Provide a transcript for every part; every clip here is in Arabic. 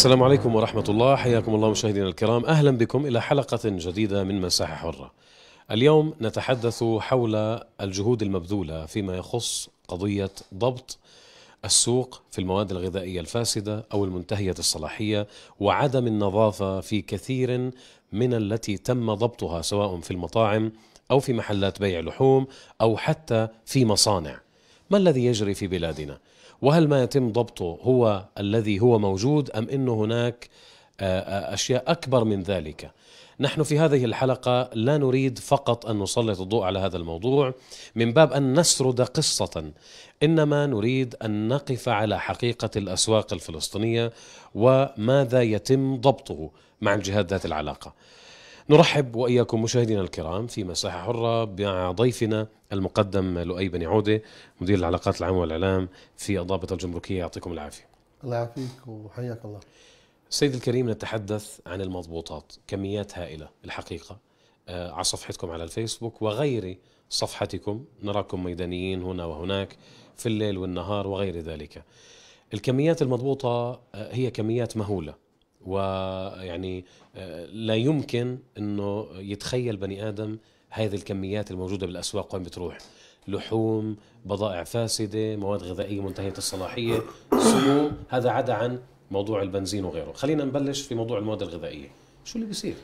السلام عليكم ورحمة الله حياكم الله مشاهدينا الكرام أهلا بكم إلى حلقة جديدة من مساحة حرة اليوم نتحدث حول الجهود المبذولة فيما يخص قضية ضبط السوق في المواد الغذائية الفاسدة أو المنتهية الصلاحية وعدم النظافة في كثير من التي تم ضبطها سواء في المطاعم أو في محلات بيع لحوم أو حتى في مصانع ما الذي يجري في بلادنا؟ وهل ما يتم ضبطه هو الذي هو موجود أم أنه هناك آه، آه، أشياء أكبر من ذلك نحن في هذه الحلقة لا نريد فقط أن نسلط الضوء على هذا الموضوع من باب أن نسرد قصة إنما نريد أن نقف على حقيقة الأسواق الفلسطينية وماذا يتم ضبطه مع الجهات ذات العلاقة نرحب واياكم مشاهدينا الكرام في مساحه حره مع ضيفنا المقدم لؤي بن عوده مدير العلاقات العامه والاعلام في الضابطه الجمركيه يعطيكم العافيه. الله يعافيك وحياك الله. سيد الكريم نتحدث عن المضبوطات كميات هائله الحقيقه آه، على صفحتكم على الفيسبوك وغير صفحتكم نراكم ميدانيين هنا وهناك في الليل والنهار وغير ذلك. الكميات المضبوطه آه، هي كميات مهوله ويعني آه، لا يمكن انه يتخيل بني ادم هذه الكميات الموجوده بالاسواق وين بتروح لحوم بضائع فاسده مواد غذائيه منتهيه الصلاحيه سموم هذا عدا عن موضوع البنزين وغيره خلينا نبلش في موضوع المواد الغذائيه شو اللي بيصير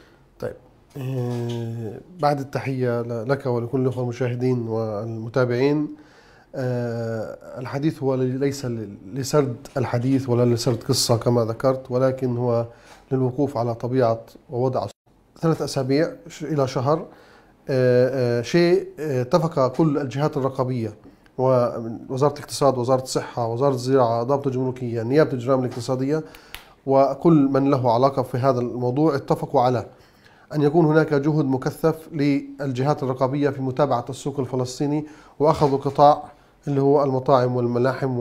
طيب آه، بعد التحية لك ولكل الأخوة المشاهدين والمتابعين آه، الحديث هو ليس لسرد الحديث ولا لسرد قصة كما ذكرت ولكن هو للوقوف على طبيعة ووضع ثلاث أسابيع إلى شهر آه، آه، شيء آه، اتفق كل الجهات الرقابية ووزارة الاقتصاد وزارة الصحة وزارة الزراعة ضابط الجمركية نيابة الجرائم الاقتصادية وكل من له علاقة في هذا الموضوع اتفقوا على أن يكون هناك جهد مكثف للجهات الرقابية في متابعة السوق الفلسطيني وأخذ قطاع اللي هو المطاعم والملاحم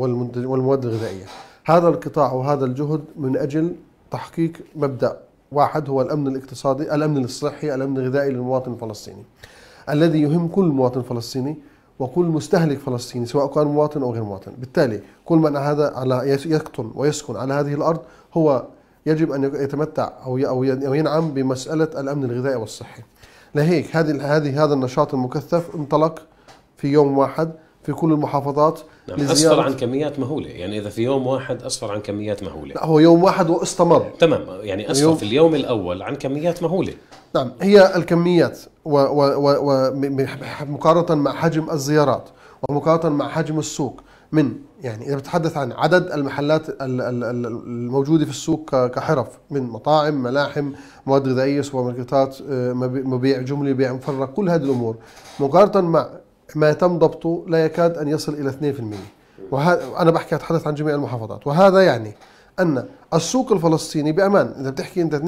والمواد الغذائية هذا القطاع وهذا الجهد من أجل تحقيق مبدأ واحد هو الأمن الاقتصادي الأمن الصحي الأمن الغذائي للمواطن الفلسطيني الذي يهم كل مواطن فلسطيني وكل مستهلك فلسطيني سواء كان مواطن أو غير مواطن بالتالي كل من هذا على يقطن ويسكن على هذه الأرض هو يجب أن يتمتع أو او ينعم بمسألة الأمن الغذائي والصحي لهيك هذه هذه هذا النشاط المكثف انطلق في يوم واحد في كل المحافظات نعم اسفر عن كميات مهوله يعني اذا في يوم واحد اسفر عن كميات مهوله لا هو يوم واحد واستمر تمام يعني اسفر في اليوم الاول عن كميات مهوله نعم هي الكميات ومقارنه مع حجم الزيارات ومقارنه مع حجم السوق من يعني اذا بتحدث عن عدد المحلات الموجوده في السوق كحرف من مطاعم ملاحم مواد غذائيه سوبر ماركتات آه، مبيع جملي بيع مفرق كل هذه الامور مقارنه مع ما تم ضبطه لا يكاد أن يصل إلى 2% وهذا أنا بحكي أتحدث عن جميع المحافظات وهذا يعني أن السوق الفلسطيني بامان اذا بتحكي انت 2%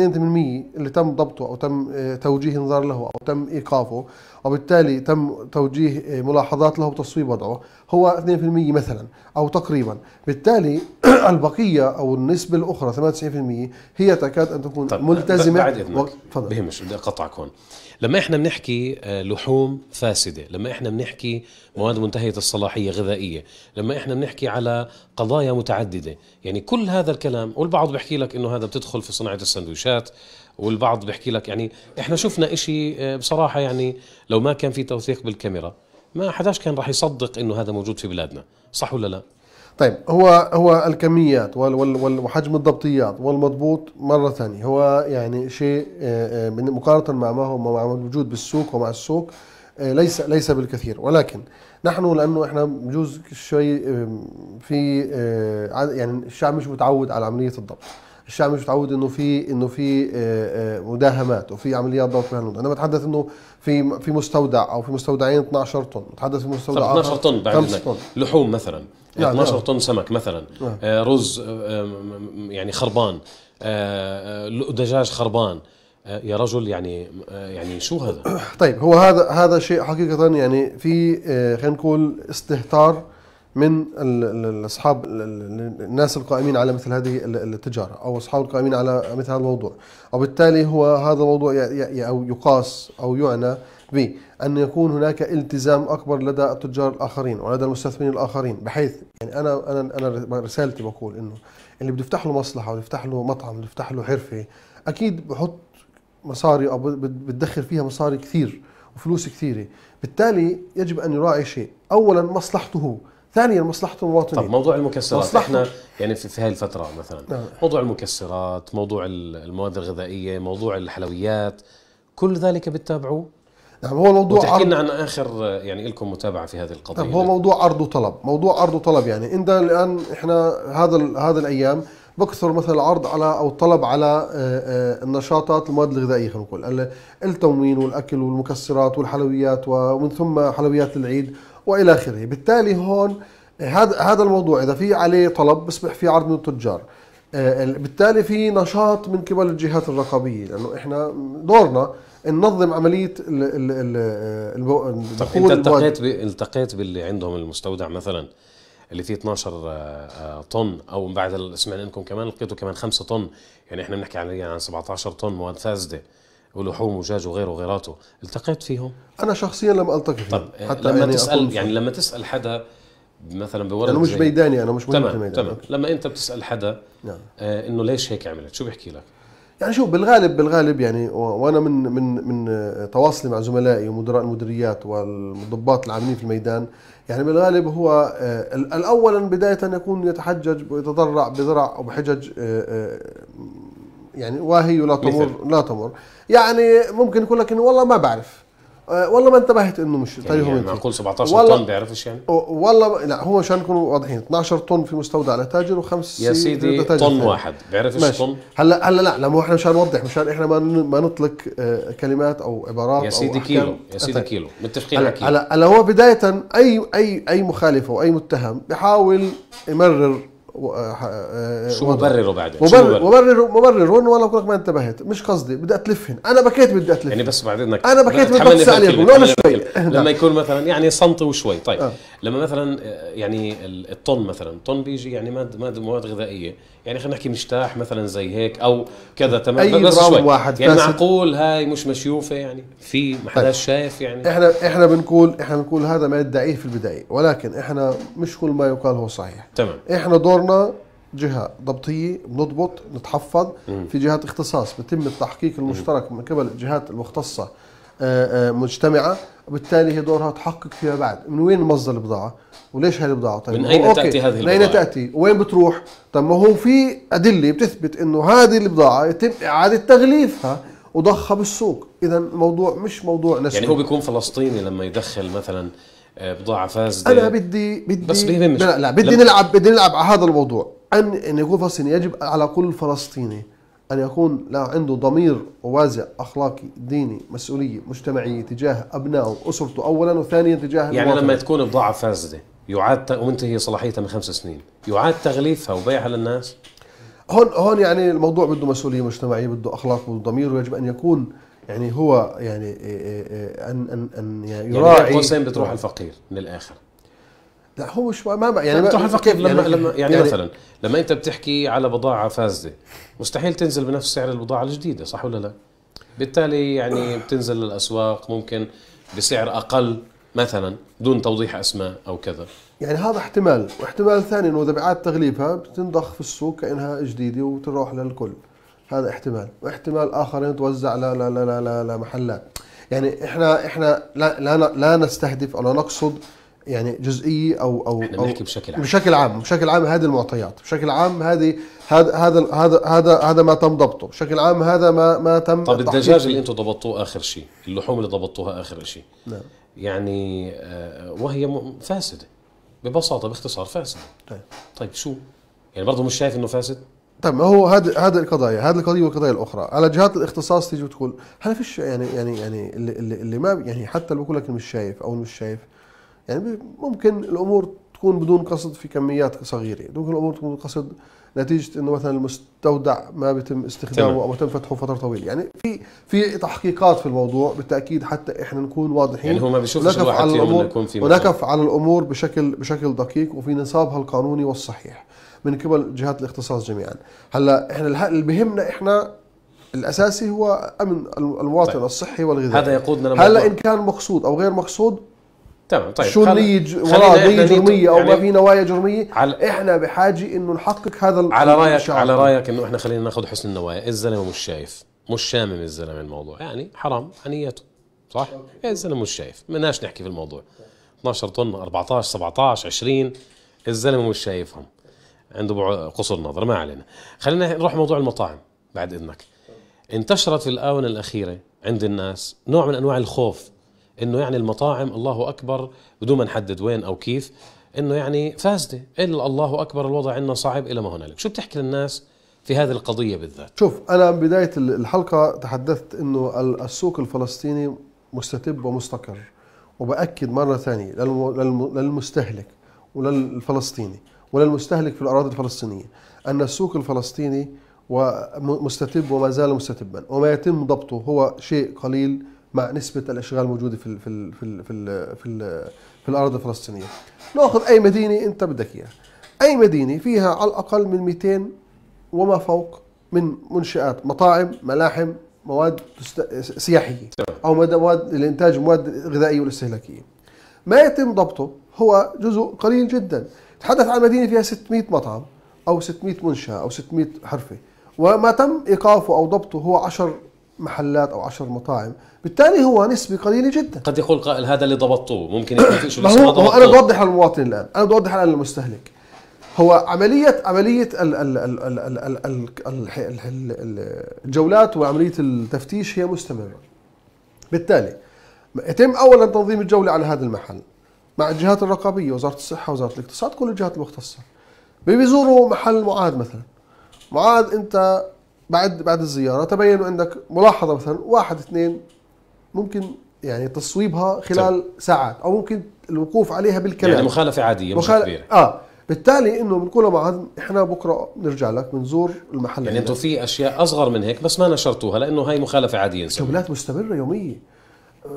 اللي تم ضبطه او تم آه، توجيه انذار له او تم ايقافه وبالتالي تم توجيه آه، ملاحظات له وتصويب وضعه هو 2% مثلا او تقريبا بالتالي البقيه او النسبه الاخرى 98% هي تكاد ان تكون طيب ملتزمه بعد اذنك و... بهمش بدي اقطعك هون لما احنا بنحكي آه، لحوم فاسده لما احنا بنحكي مواد منتهيه الصلاحيه غذائيه لما احنا بنحكي على قضايا متعدده يعني كل هذا الكلام والبعض بيحكي لك انه هذا بتدخل في صناعه السندويشات والبعض بيحكي لك يعني احنا شفنا شيء آه، بصراحه يعني لو ما كان في توثيق بالكاميرا ما حداش كان راح يصدق انه هذا موجود في بلادنا صح ولا لا طيب هو هو الكميات وحجم الضبطيات والمضبوط مره ثانيه هو يعني شيء آه، آه، مقارنه مع ما هو موجود بالسوق ومع السوق ليس ليس بالكثير ولكن نحن لانه احنا بجوز شوي في آه، يعني الشعب مش متعود على عمليه الضبط الشعب مش متعود انه في انه في آه، آه، مداهمات وفي عمليات ضبط انا بتحدث انه في في مستودع او في مستودعين 12 طن بتحدث في مستودع 12 طن بعد 5 طن لحوم مثلا 12 نعم، نعم. طن سمك مثلا نعم. آه رز آه يعني خربان آه دجاج خربان آه، يا رجل يعني آه، يعني شو هذا؟ طيب هو هذا هذا شيء حقيقه يعني في آه، خلينا نقول استهتار من اصحاب الناس القائمين على مثل هذه التجاره او اصحاب القائمين على مثل هذا الموضوع وبالتالي هو هذا الموضوع او يقاس او يعنى بأن يكون هناك التزام اكبر لدى التجار الاخرين ولدى المستثمرين الاخرين بحيث يعني انا انا انا رسالتي بقول انه اللي بده يفتح له مصلحه ويفتح له مطعم ويفتح له حرفه اكيد بحط مصاري او بتدخر فيها مصاري كثير وفلوس كثيره بالتالي يجب ان يراعي شيء اولا مصلحته ثانيا مصلحه المواطنين طب موضوع المكسرات احنا يعني في, هذه الفتره مثلا نعم. موضوع المكسرات موضوع المواد الغذائيه موضوع الحلويات كل ذلك بتتابعوه نعم هو موضوع وتحكي لنا عن اخر يعني لكم متابعه في هذه القضيه نعم هو موضوع عرض وطلب موضوع عرض وطلب يعني انت الان احنا هذا هذا الايام بكثر مثلا العرض على او الطلب على آه، آه، النشاطات المواد الغذائيه خلينا نقول التموين والاكل والمكسرات والحلويات ومن ثم حلويات العيد والى اخره، بالتالي هون آه، هذا هذا الموضوع اذا في عليه طلب بصبح في عرض من التجار. بالتالي في نشاط من قبل الجهات الرقابيه لانه يعني احنا دورنا ننظم عمليه ال ال ال انت التقيت التقيت باللي عندهم المستودع مثلا اللي فيه 12 آه، آه، طن او بعد سمعنا انكم كمان لقيتوا كمان 5 طن يعني احنا بنحكي عن عن 17 طن مواد فاسده ولحوم ودجاج وغيره وغيراته التقيت فيهم انا شخصيا لم التقي فيهم طب آه، حتى لما يعني تسال يعني لما تسال حدا مثلا بورد انا مش ميداني انا مش ميداني تمام تمام لما انت بتسال حدا نعم. آه انه ليش هيك عملت شو بيحكي لك يعني شوف بالغالب بالغالب يعني وانا من من من تواصلي مع زملائي ومدراء المديريات والضباط العاملين في الميدان يعني بالغالب هو آه، الأولا بداية يكون يتحجج ويتضرع بذرع أو بحجج آه، آه، يعني واهي ولا تمر لا تمر يعني ممكن يقول لك إنه والله ما بعرف آه، والله ما انتبهت انه مش تاريخهم يعني, يعني معقول 17 والله طن بيعرفش يعني والله لا هو عشان نكون واضحين 12 طن في مستودع لتاجر و5 يا سيدي طن واحد بيعرفش طن هلا هلا لا مو احنا مشان نوضح مشان احنا ما ما نطلق آه، كلمات او عبارات يا سيدي كيلو يا سيدي كيلو متفقين على كيلو هلا هلا هو بدايه اي اي اي مخالف او اي متهم بحاول يمرر آه، آه، شو مبرره بعدين؟ مبرر مبرر مبرر وانه والله بقول لك ما انتبهت مش قصدي بدي اتلفهن انا بكيت بدي اتلفهن يعني بس بعدين انك انا بكيت بدي اتلفهن عليكم شوي لما يكون مثلا يعني سنتي وشوي طيب آه. لما مثلا آه، يعني الطن مثلا الطن بيجي يعني ماده مواد غذائيه يعني خلينا نحكي مشتاح مثلا زي هيك او كذا تمام أي بس شوي واحد يعني معقول هاي مش مشيوفه يعني في ما حداش طيب. شايف يعني احنا احنا بنقول احنا بنقول هذا ما يدعيه في البدايه ولكن احنا مش كل ما يقال هو صحيح تمام احنا دورنا جهة ضبطية بنضبط نتحفظ في جهات اختصاص بتم التحقيق المشترك من قبل الجهات المختصة آه، آه، مجتمعة وبالتالي هي دورها تحقق فيما بعد من وين مصدر البضاعه وليش هذه البضاعه طيب من اين أوكي. تاتي هذه البضاعه من اين تاتي وين بتروح طب ما هو في ادله بتثبت انه هذه البضاعه يتم اعاده تغليفها وضخها بالسوق اذا الموضوع مش موضوع نسبي يعني هو بيكون فلسطيني لما يدخل مثلا آه، بضاعه فاسده انا بدي بدي بس بيهمش لا لا بدي نلعب بدي نلعب على هذا الموضوع ان ان يكون فلسطيني يجب على كل فلسطيني أن يكون له عنده ضمير ووازع أخلاقي ديني مسؤولية مجتمعية تجاه أبنائه وأسرته أولا وثانيا تجاه يعني المواطن. لما تكون بضاعة فاسدة يعاد وانتهي صلاحيتها من خمس سنين يعاد تغليفها وبيعها للناس هون هون يعني الموضوع بده مسؤوليه مجتمعيه بده اخلاق بده ضمير ويجب ان يكون يعني هو يعني إيه، إيه، إيه، ان ان ان يعني يعني يراعي يعني بتروح الفقير من الاخر لا هو مش ما يعني ما كيف لما يعني, لما يعني, يعني مثلا لما انت بتحكي على بضاعه فاسده مستحيل تنزل بنفس سعر البضاعه الجديده صح ولا لا؟ بالتالي يعني بتنزل للاسواق ممكن بسعر اقل مثلا دون توضيح اسماء او كذا يعني هذا احتمال واحتمال ثاني انه اذا بعاد تغليفها بتنضخ في السوق كانها جديده وتروح للكل هذا احتمال واحتمال اخر يتوزع لا لا لا لا لا, لا محلات يعني احنا احنا لا لا لا نستهدف او نقصد يعني جزئيه او او احنا بنحكي بشكل عام بشكل عام بشكل عام هذه المعطيات بشكل عام هذه هذا هذا هذا هذا هذا ما تم ضبطه بشكل عام هذا ما ما تم طب الدجاج اللي انتم ضبطوه اخر شيء اللحوم اللي ضبطوها اخر شيء نعم يعني آه، وهي فاسده ببساطه باختصار فاسده طيب طيب شو يعني برضه مش شايف انه فاسد طيب ما هو هذا هذا القضايا هذه القضيه والقضايا الاخرى على جهات الاختصاص تيجي وتقول هلا فيش يعني يعني يعني اللي, اللي ما يعني حتى اللي بقول لك مش شايف او مش شايف يعني ممكن الامور تكون بدون قصد في كميات صغيره ممكن الامور تكون قصد نتيجه انه مثلا المستودع ما بيتم استخدامه او تم فتحه فتره طويله يعني في في تحقيقات في الموضوع بالتاكيد حتى احنا نكون واضحين يعني هو ما بيشوفش الواحد على الامور يكون في ونكف على الامور بشكل بشكل دقيق وفي نصابها القانوني والصحيح من قبل جهات الاختصاص جميعا هلا احنا اللي بهمنا احنا الاساسي هو امن المواطن طيب. الصحي والغذائي هذا يقودنا هلا ان كان مقصود او غير مقصود تمام طيب شو اللي وراء قضية جرمية أو ما يعني في نوايا جرمية على احنا بحاجة إنه نحقق هذا على رأيك على رأيك إنه احنا خلينا ناخذ حسن النوايا الزلمة مش شايف مش شامم الزلمة الموضوع يعني حرام عنيته صح؟ الزلمة مش شايف بدناش نحكي في الموضوع 12 طن 14 17 20 الزلمة مش شايفهم عنده قصر نظر ما علينا خلينا نروح موضوع المطاعم بعد إذنك انتشرت في الآونة الأخيرة عند الناس نوع من أنواع الخوف انه يعني المطاعم الله اكبر بدون ما نحدد وين او كيف انه يعني فاسده الا الله اكبر الوضع عندنا صعب الى ما هنالك شو بتحكي للناس في هذه القضيه بالذات شوف انا بدايه الحلقه تحدثت انه السوق الفلسطيني مستتب ومستقر وباكد مره ثانيه للمستهلك وللفلسطيني وللمستهلك في الاراضي الفلسطينيه ان السوق الفلسطيني ومستتب وما زال مستتبا وما يتم ضبطه هو شيء قليل مع نسبه الاشغال الموجوده في الـ في الـ في الـ في الـ في, الـ في الاراضي الفلسطينيه ناخذ اي مدينه انت بدك اياها اي مدينه فيها على الاقل من 200 وما فوق من منشات مطاعم ملاحم مواد سياحيه او مواد لانتاج مواد غذائيه والاستهلاكيه ما يتم ضبطه هو جزء قليل جدا تحدث عن مدينه فيها 600 مطعم او 600 منشاه او 600 حرفه وما تم ايقافه او ضبطه هو 10 محلات او 10 مطاعم بالتالي هو نسبه قليله جدا قد يقول قائل هذا اللي ضبطوه ممكن يكون شيء ما هو انا بوضح للمواطن الان انا بوضح الان للمستهلك هو عمليه عمليه الجولات وعمليه التفتيش هي مستمره بالتالي يتم اولا تنظيم الجوله على هذا المحل مع الجهات الرقابيه وزاره الصحه وزاره الاقتصاد كل الجهات المختصه بيزوروا محل معاد مثلا معاد انت بعد بعد الزياره تبين عندك ملاحظه مثلا واحد اثنين ممكن يعني تصويبها خلال طيب. ساعات او ممكن الوقوف عليها بالكلام يعني مخالفه عاديه مخالفة مش كبيره اه بالتالي انه بنقول لهم احنا بكره بنرجع لك بنزور المحل يعني انتم في اشياء اصغر من هيك بس ما نشرتوها لانه هاي مخالفه عاديه نسميها. جولات مستمره يوميه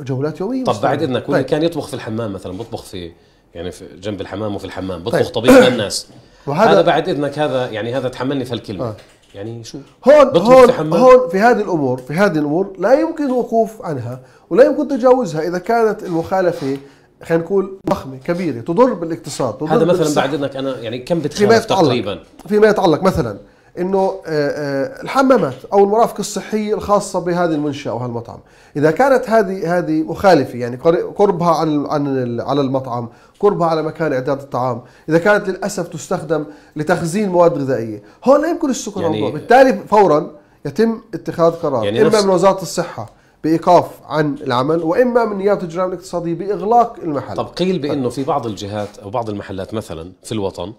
جولات يوميه طب بعد اذنك واللي طيب. كان يطبخ في الحمام مثلا بطبخ في يعني في جنب الحمام وفي الحمام بطبخ طيب. طبيخ للناس وهذا هذا بعد اذنك هذا يعني هذا تحملني في الكلمه آه. يعني شو هون هون تحمل. هون في هذه الامور في هذه الامور لا يمكن الوقوف عنها ولا يمكن تجاوزها اذا كانت المخالفه خلينا نقول ضخمه كبيره تضر بالاقتصاد تضر هذا مثلا بعد انك انا يعني كم بتخالف تقريبا فيما يتعلق مثلا انه آه، آه، الحمامات او المرافق الصحيه الخاصه بهذه المنشاه او هالمطعم، اذا كانت هذه هذه مخالفه يعني قربها عن عن على المطعم، قربها على مكان اعداد الطعام، اذا كانت للاسف تستخدم لتخزين مواد غذائيه، هون لا يمكن السكر يعني الموضوع، بالتالي فورا يتم اتخاذ قرار يعني اما من وزاره الصحه بايقاف عن العمل واما من نيابه الجرائم الاقتصاديه باغلاق المحل طب قيل بانه في بعض الجهات او بعض المحلات مثلا في الوطن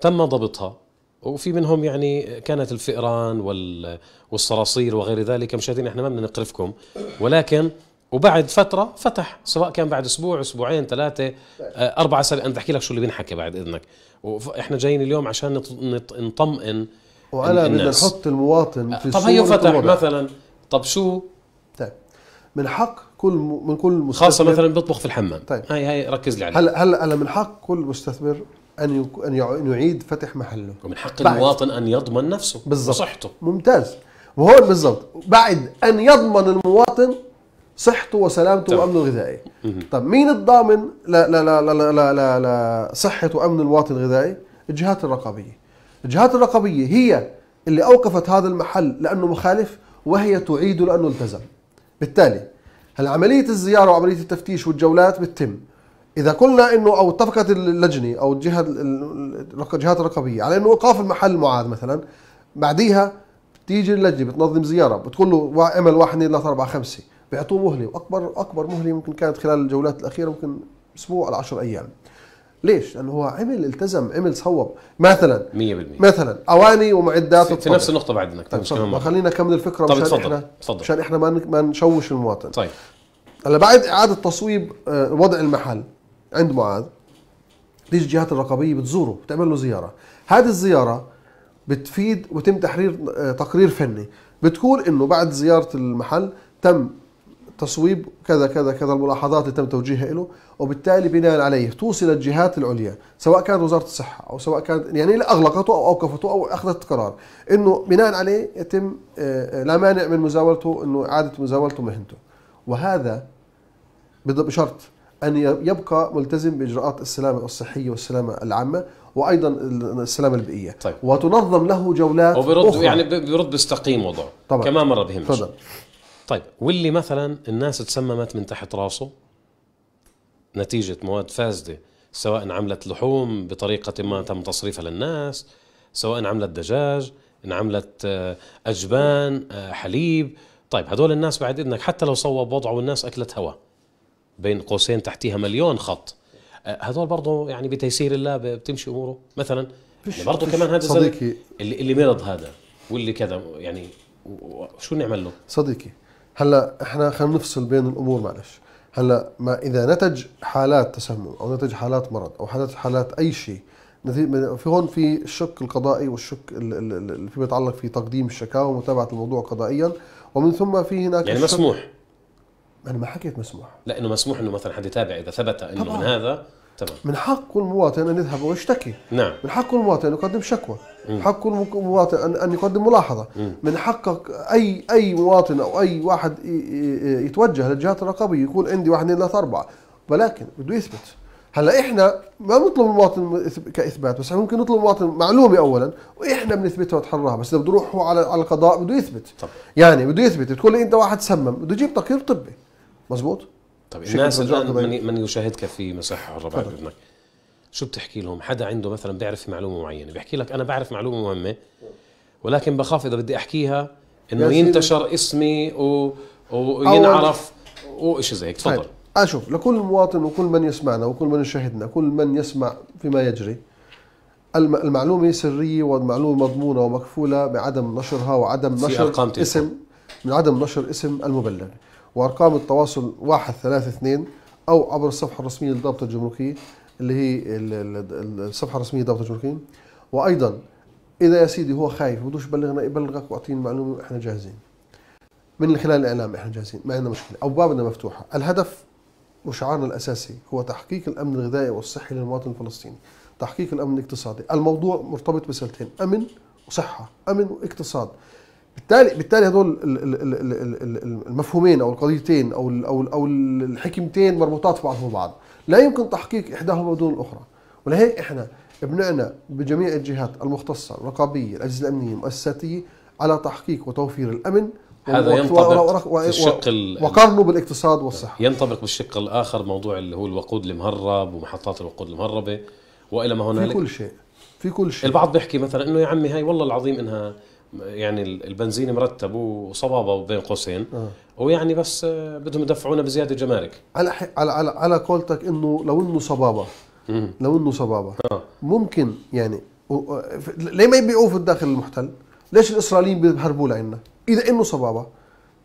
تم ضبطها وفي منهم يعني كانت الفئران والصراصير وغير ذلك مشاهدين احنا ما بدنا نقرفكم ولكن وبعد فتره فتح سواء كان بعد اسبوع اسبوعين ثلاثه آه، اربع اسابيع انا بحكي لك شو اللي بينحكى بعد اذنك واحنا جايين اليوم عشان نطمئن وانا بدنا نحط المواطن في طب هي فتح مثلا طب شو طيب من حق كل من كل مستثمر خاصه مثلا بيطبخ في الحمام طيب هاي هاي ركز لي عليها هلا هلا هلا من حق كل مستثمر ان ان يعيد فتح محله ومن حق المواطن ان يضمن نفسه بالزبط. وصحته ممتاز وهون بالضبط بعد ان يضمن المواطن صحته وسلامته طيب. وامنه الغذائي طب مين الضامن لا لا لا لا لا لا, لا صحه وامن المواطن الغذائي الجهات الرقابيه الجهات الرقابيه هي اللي اوقفت هذا المحل لانه مخالف وهي تعيده لانه التزم بالتالي هل عمليه الزياره وعمليه التفتيش والجولات بتتم اذا قلنا انه او اتفقت اللجنه او الجهه الجهات الرقابيه على انه ايقاف المحل المعاد مثلا بعديها بتيجي اللجنه بتنظم زياره بتقول له اعمل 1 2 3 4 5 بيعطوه مهله واكبر اكبر مهله ممكن كانت خلال الجولات الاخيره ممكن اسبوع ل 10 ايام ليش؟ لانه هو عمل التزم عمل صوب مثلا 100% مثلا اواني ومعدات في, في نفس النقطه بعد انك طيب خلينا نكمل الفكره طيب مشان احنا تفضل. مشان احنا ما نشوش المواطن طيب هلا بعد اعاده تصويب آه، وضع المحل عند معاذ تيجي الجهات الرقابيه بتزوره بتعمل له زياره هذه الزياره بتفيد وتم تحرير آه، تقرير فني بتقول انه بعد زياره المحل تم تصويب كذا كذا كذا الملاحظات اللي تم توجيهها له وبالتالي بناء عليه توصل الجهات العليا سواء كانت وزاره الصحه او سواء كانت يعني اغلقته او اوقفته او اخذت قرار انه بناء عليه يتم آه، آه، لا مانع من مزاولته انه اعاده مزاولته مهنته وهذا بشرط أن يبقى ملتزم بإجراءات السلامة الصحية والسلامة العامة وايضا السلامه البيئيه طيب. وتنظم له جولات وبرد أخرى. يعني برد بيستقيم وضعه طبعا كمان مره بهمش طبعا. طيب واللي مثلا الناس تسممت من تحت راسه نتيجه مواد فاسده سواء عملت لحوم بطريقه ما تم تصريفها للناس سواء عملت دجاج ان عملت آه، اجبان آه، حليب طيب هدول الناس بعد اذنك حتى لو صوب وضعه والناس اكلت هواء بين قوسين تحتيها مليون خط أه، هذول برضه يعني بتيسير الله بتمشي اموره مثلا يعني برضه كمان هذا صديقي اللي, اللي مرض هذا واللي كذا يعني شو نعمل له؟ صديقي هلا احنا خلينا نفصل بين الامور معلش هلا ما اذا نتج حالات تسمم او نتج حالات مرض او حالات حالات اي شيء في هون في الشق القضائي والشق اللي فيما يتعلق في تقديم الشكاوى ومتابعه الموضوع قضائيا ومن ثم في هناك يعني مسموح انا ما حكيت مسموح لا انه مسموح انه مثلا حد يتابع اذا ثبت انه طبعا. من هذا تمام من حق كل مواطن ان يذهب ويشتكي نعم من حق كل مواطن ان يقدم شكوى من حق كل مواطن ان يقدم ملاحظه مم. من حقك اي اي مواطن او اي واحد يتوجه للجهات الرقابيه يقول عندي واحد اثنين ثلاثه اربعه ولكن بده يثبت هلا احنا ما بنطلب من المواطن كاثبات بس ممكن نطلب من المواطن معلومه اولا واحنا بنثبتها ونحررها بس اذا بده يروح على القضاء بده يثبت طب. يعني بده يثبت بتقول لي انت واحد سمم بده يجيب تقرير طبي مزبوط طيب الناس الان من, من يشاهدك في مساحه الربع باذنك شو بتحكي لهم حدا عنده مثلا بيعرف معلومه معينه بيحكي لك انا بعرف معلومه مهمه ولكن بخاف اذا بدي احكيها انه ينتشر اسمي و... وينعرف وإشي زي هيك طيب، تفضل اشوف لكل مواطن وكل من يسمعنا وكل من يشاهدنا كل من يسمع فيما يجري المعلومه سريه والمعلومه مضمونه ومكفوله بعدم نشرها وعدم نشر اسم من عدم نشر اسم المبلغ وارقام التواصل 132 او عبر الصفحه الرسميه للضابط الجمركيه اللي هي الصفحه الرسميه للضابط الجمركي وايضا اذا يا سيدي هو خايف بدوش يبلغنا يبلغك واعطيني المعلومه احنا جاهزين من خلال الاعلام احنا جاهزين ما عندنا مشكله ابوابنا مفتوحه الهدف وشعارنا الاساسي هو تحقيق الامن الغذائي والصحي للمواطن الفلسطيني تحقيق الامن الاقتصادي الموضوع مرتبط بسلتين امن وصحه امن واقتصاد بالتالي بالتالي هذول المفهومين او القضيتين او او او الحكمتين مربوطات في بعضهم بعض لا يمكن تحقيق احداهما دون الاخرى ولهيك احنا بنعنى بجميع الجهات المختصه الرقابيه الاجهزه الامنيه المؤسساتيه على تحقيق وتوفير الامن هذا ينطبق و... الشق وقارنه بالاقتصاد والصحه ينطبق بالشق الاخر موضوع اللي هو الوقود المهرب ومحطات الوقود المهربه والى ما هنالك في كل شيء في كل شيء البعض بيحكي مثلا انه يا عمي هاي والله العظيم انها يعني البنزين مرتب وصبابه بين قوسين آه. ويعني بس آه، بدهم يدفعونا بزياده جمارك على حي... على على, على قولتك انه لو انه صبابه لو انه صبابه آه. ممكن يعني ليه ما يبيعوه في الداخل المحتل؟ ليش الاسرائيليين بيهربوا لعنا؟ اذا انه صبابه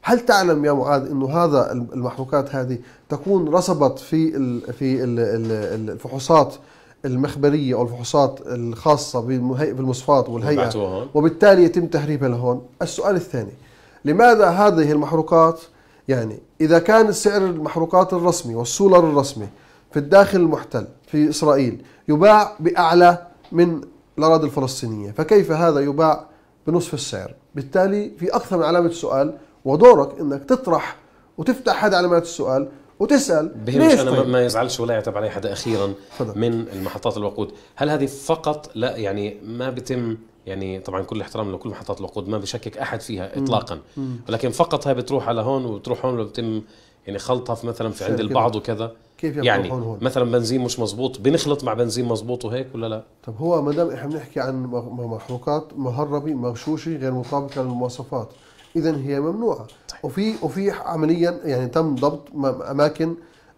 هل تعلم يا معاذ انه هذا المحروقات هذه تكون رصبت في في الفحوصات المخبريه او الفحوصات الخاصه بالمصفات والهيئه وبالتالي يتم تهريبها لهون السؤال الثاني لماذا هذه المحروقات يعني اذا كان سعر المحروقات الرسمي والسولر الرسمي في الداخل المحتل في اسرائيل يباع باعلى من الاراضي الفلسطينيه فكيف هذا يباع بنصف السعر بالتالي في اكثر من علامه سؤال ودورك انك تطرح وتفتح هذه علامات السؤال وتسال ليش انا طيب؟ ما يزعلش ولا يعتب علي حدا اخيرا فضل. من المحطات الوقود هل هذه فقط لا يعني ما بتم يعني طبعا كل احترام لكل محطات الوقود ما بشكك احد فيها اطلاقا مم. ولكن فقط هي بتروح على هون وبتروح هون وبتم يعني خلطها في مثلا في عند البعض وكذا كيف يعني هون هون؟ مثلا بنزين مش مزبوط بنخلط مع بنزين مزبوط وهيك ولا لا طب هو ما دام احنا بنحكي عن محروقات مهربه مغشوشه غير مطابقه للمواصفات اذا هي ممنوعه طيب. وفي وفي عمليا يعني تم ضبط اماكن